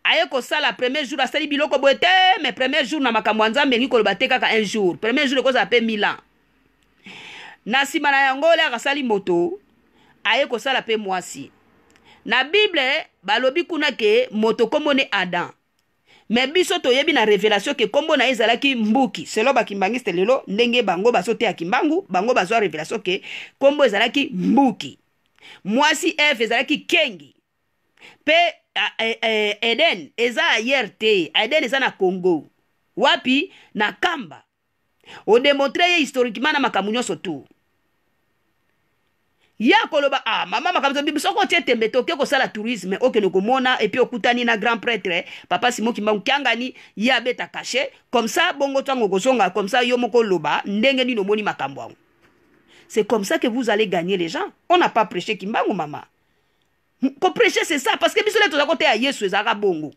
aye kosala premier jour asali biloko boye te mais premier jour na makambo ya nzambe engi koloba te kaka un jour premier jour ekozala mpe mille ans na nsima na yango le akasali moto aye kosala mpe mwasi na bible balobi kuna ke moto nkombo ne adam me biso toyebi na revelation ke nkombo na ye ezalaki mbuki selo bakimbangiste lelo ndenge bango bazoteya kimbangu bango bazwa revelation ke nkombo ezalaki mbuki mwasi eve ezalaki kengi mpe e, e, eden eza ayer te eden eza na congo wapi na kamba odemontre ye historiquement na makambo nyonso tu ya koloba ah mama makambo bibi soko otie tembe toke sala tourisme okende komona epi okutani na grand prêtre papa simo kimbangu ni ya beta caché comme ça bongo ntango kozonga comme ça yo moko loba ndenge no moni makambo c'est comme ça que vous allez gagner les gens on n'a pas prêché kimbangu mama prêcher c'est ça parce que biso nde toza koteya yesu ezalaka bongo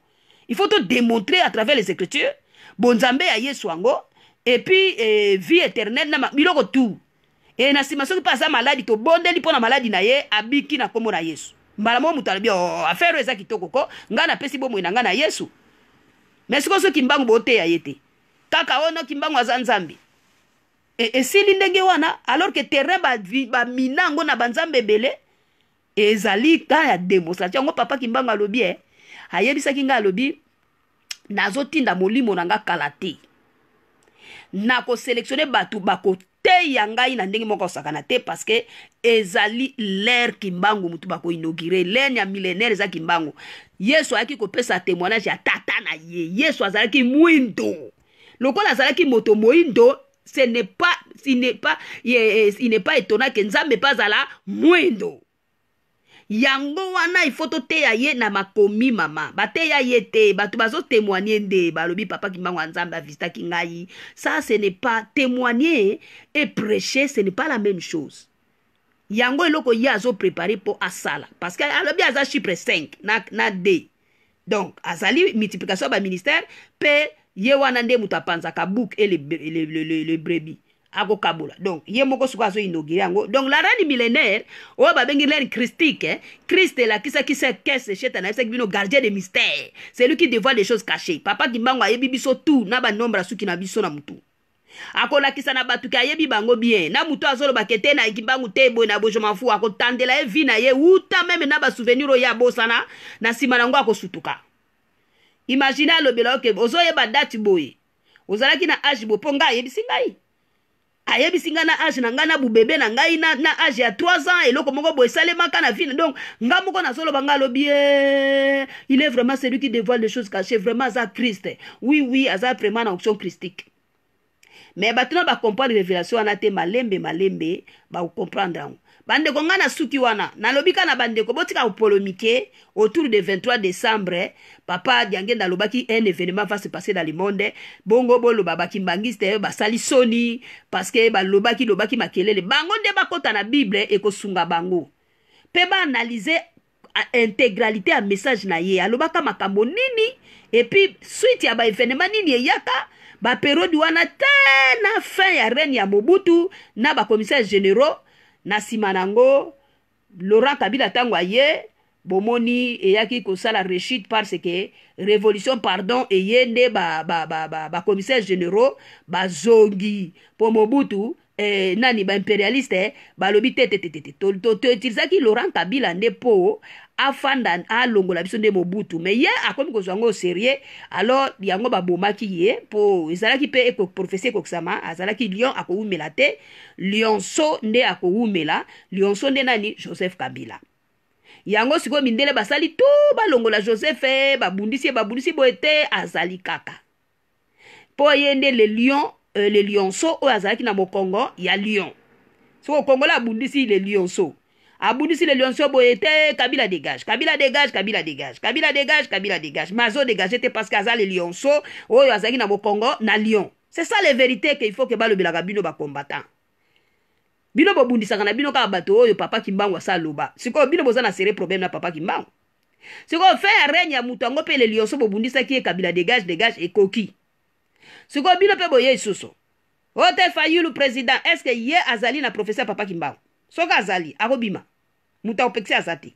il faut to démontrer à travers les écritures bonzambe ya yesu et puis eh, vie éternelle na biloko tout e na nsima soki mpe aza maladi tobondeli mpo na maladi na ye abiki na nkombo na yesu mbala moko moto alobi o oh, oh, affaire oyo eza kitoko ko ngai napesi bomoi na ngai na yesu me sikoyo soki mbangu boteya ye te kaka oyo noki mbangu aza nzambe e, esili e, ndenge wana alors ke terrain bamina ba yango na banzambe ebele ezali ka ya démonstration yango papa kimbango alobi e ayebisaki ngai alobi nazotinda molimo na nga kala te nakoseleksione bato bako te ya ngai na ndenge moko osakana te parceke ezali lere kimbangu motu bakoinogire lene ya millénaire eza kimbangu yesu ayaki kopesa témoignage ya tata na ye yesu azalaki mwindo lokola azalaki moto moyindo ce n'est pas il n'est pas il eh, eh, n'est pas étonnant ke nzambe mpe azala mwindo yango wana ifo ya ye na makomi mama bateya ye te bato témoigner nde balobi papa ki ya nzambe vista ngai ça ce n'est pas témoigner et prêcher ce n'est pas la même chose yango eloko ye préparer po asala parce que alobi aza chipre 5 na, na d donc azali multiplication ba ministère, pe ye wana nde moto apanzaka et e le, le, le, le, le brebis akokabola donc ye moko sikoyo azoinogire yango donc la rani millénaire oyo babengi lene christique eh? christ elakisaki se kese shetan ayebisaki bino gardien de mystère celui qui dévoile des choses cachées papa kimbango ayebi biso tu na banombre asuki na biso na motu akolakisa na bato ke ayebi bango bien na motu azolobaka te nayiki mbangu te boye na bojomafu akotandela ye vi na ye wuta meme na basouvenir oyo abosana na nsima na yango akosutuka imagine alobela oke ozoyeba dati boye ozalaki na age boye mpo ngai ayebisi ngai ayebisi ngai na age na ngai na bubebe na ngai na, na age ya 3 ans eloko moko boye esalemaka na vie donc ngai moko nazoloba ngai alobi ye eh, il est vraiment celui qui dévoile les choses cachées vraiment aza christ oui oui aza vraiment na onction christique mais bato na bacomprendre révélation wana te malembe malembe bakomprendre yango bandeko ngai na suki wana nalobika na bandeko botika kopolomike autour de 23 décembre papa diangenda alobaki un événement va se passer dans le monde bongo boloba bakimbangiste eh, basali soni parceke balobaki lobaki makelele bango nde bakɔta na bible ekosunga bango mpe baanalize intégralité ya message na ye alobaka makambo nini epuis suite ya baévénement nini eyaka baperiode wana te na fin ya reine ya mobutu na bakomissaire généraux na nsima na yango laurent kabila ntango aye bomoni eyaki kosala rechute parce que révolution pardon eye nde bacommissaire ba, ba, ba, généraux bazongi mpo mobutu eh, nani baimpérialiste balobi te tetetete totilizaki laurent kabila nde mpo afanda alongola biso nde mobutu me ye akomi kozwa yango serie alors yango babomaki ye mpo ezalaki mpe profesi ekokisama azalaki lion akowumela te lionso nde akowumela lionso nde nani joseph kabila yango sikoyo mindele basali tu balongola joseph eh, babundisi ye babundisi boye te azali kaka mpo ye nde le lion euh, le lionso oyo azalaki na mokongo ya lion soki okongola abundisi le lionso abundisi le lionceau boye te kabila dégage kabila dégage kabila dégage kabila dégage kabila dégage mazo dégage te parce que aza le lionceau oyo azalaki na mokongo na lion c'est ça le vérité qu'il faut ke balobelaka bino bacombattant bino bobundisaka na bino kaka bato oyo papa kimbangu asa aloba sikoyo bino boza na sere problème na papa kimbangu sikoyo fin ya regne ya moto yango mpe le lionceau bobundisaki ye kabila dégage dégage ekoki sikoyo bino mpe boye lisusu oyo te fayulu président est ce ke ye azali na professeur papa kimbangu soki azali akobima moto akopekisi aza te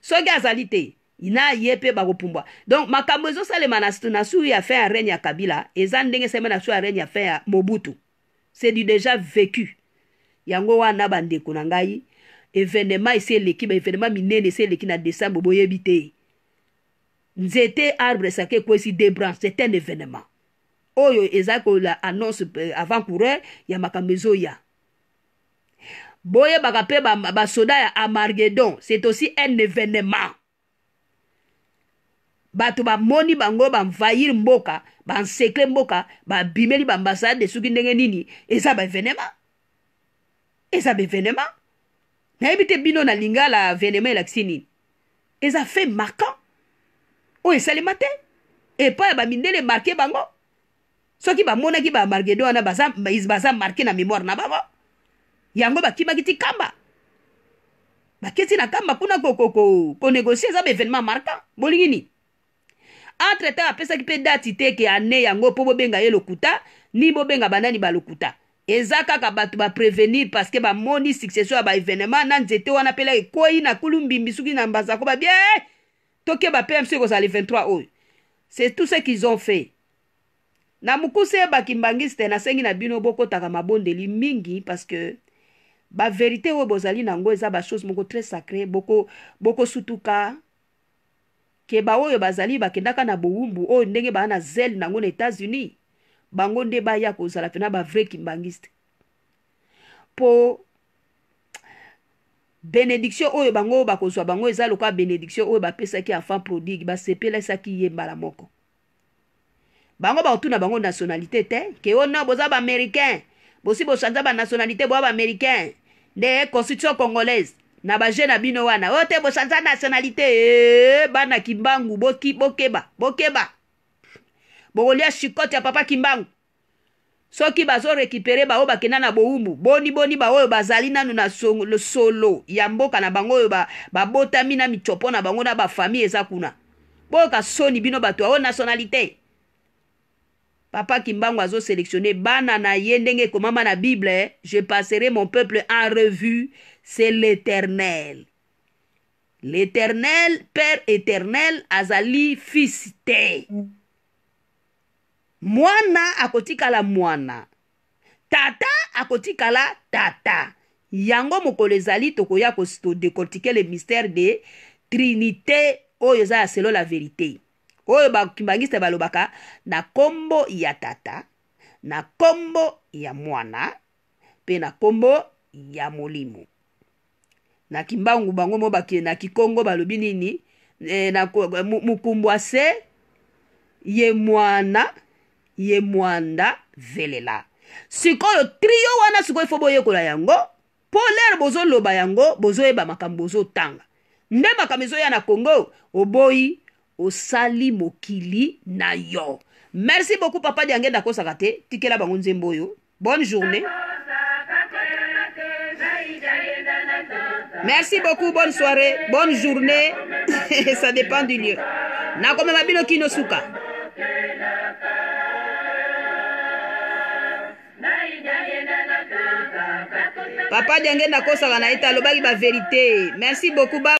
soki azali te na ye mpe bakopumbwa donc makambo ezosalema na, na su ya fin ya regne ya kabila eza ndenge esalema na su ya regne ya fin ya mobutu c'est du déjà vécu yango wana bandeko na ngai evenema esi eleki baevenema minene esi eleki na décembre boyebi te nzete arbre esaki ekwesi de branche c'est un événement oyo ezali kola annonce euh, avant coureur ya makambo ezoya boyebaka mpe basoda ya amargedon c'est aussi un événement bato bamoni bango banvayir mboka bansekle mboka babimeli baambassade soki ndenge nini eza baevenema eza baevenema nayebi te bino na lingala venema elakisi nini eza fait marquant oyo esalema te epai ya bamindele marke bango soki bamonaki bamargedo wana baza marke na mémoire na bango yango bakimaki ti kamba baketi na kamba mpona konegosie eza baévénement marquant bolingi nini entre temps apesaki mpe dati teke ane yango mpo bobenga ye lokuta ni bobenga banani balokuta eza kaka bato baprevenir parceke bamoni succession ya baévénement na nzete wana mpela ekweyi na kulu mbimbi soki na mbanza ko babie eh! tokeba pmc ekozala le 23 oyo c'est tout ce qu'ils ont fait na mokuse bakimbangisite nasengi na bino bokotaka mabondeli mingi parce que baverité oyo bozali nango eza bachose moko très sacré bokosutuka boko keba oyo bazali bakendaka na bowumbu oyo ndenge baa na zele nango na états-unis bango nde baya kozala pena bavrai kimbangiste mpo benediction oyo bango bakozwa bango eza lokola benediction oyo bapesaki enfant prodigue basepelesaki ye mbala moko bango bakotuna bango nationalité te ke ona boza baaméricain bosi bosanza banationalité boya baaméricain nde constitution congolaise na baje na bino wana oyo oh, te bosanza nationalité e bana kimbangu boki bokeba bokeba bokolia shikote ya papa kimbangu soki bazorekipere baoyo bakenda na bowumbu boni boni baoyo bazali nanu na solo, solo ya mboka na bango oyo babotami ba na micopo na bango na bafamile eza kuna boyoka soni bino bato yao nationalité papa kimbango azoselectionne bana na ye ndenge ekomama na bible je passerai mon peuple en revue c'est l'éternel l'éternel père éternel azali fils te mwana akotikala mwana tata akotikala tata yango mokolo ezali tokoya kodekortike le mystère de trinité oyo eza ya selo la vérité oyo bakimbangiste balobaka na nkombo ya tata na nkombo ya mwana mpe na nkombo ya molimo na kimbangu bango mo bakee na kikongo balobi nini e, na mokumbwa se ye mwana ye mwanda velela sikoyo trio wana sikoyo fo boyekola yango mpo lere bozoloba yango bozoyeba makambo bozotanga nde makambo ezoya na kongo oboyi osali mokili na yo merci beaucoup papa diange nakosaka te tikela bango nzembo oyo bonne journée merci beaucoup bonne soirée bonne journée ça dépend du lieu nakomema bino kino suka papa diange nakosaka na ye te alobaki vérité. merci beaucoup papa.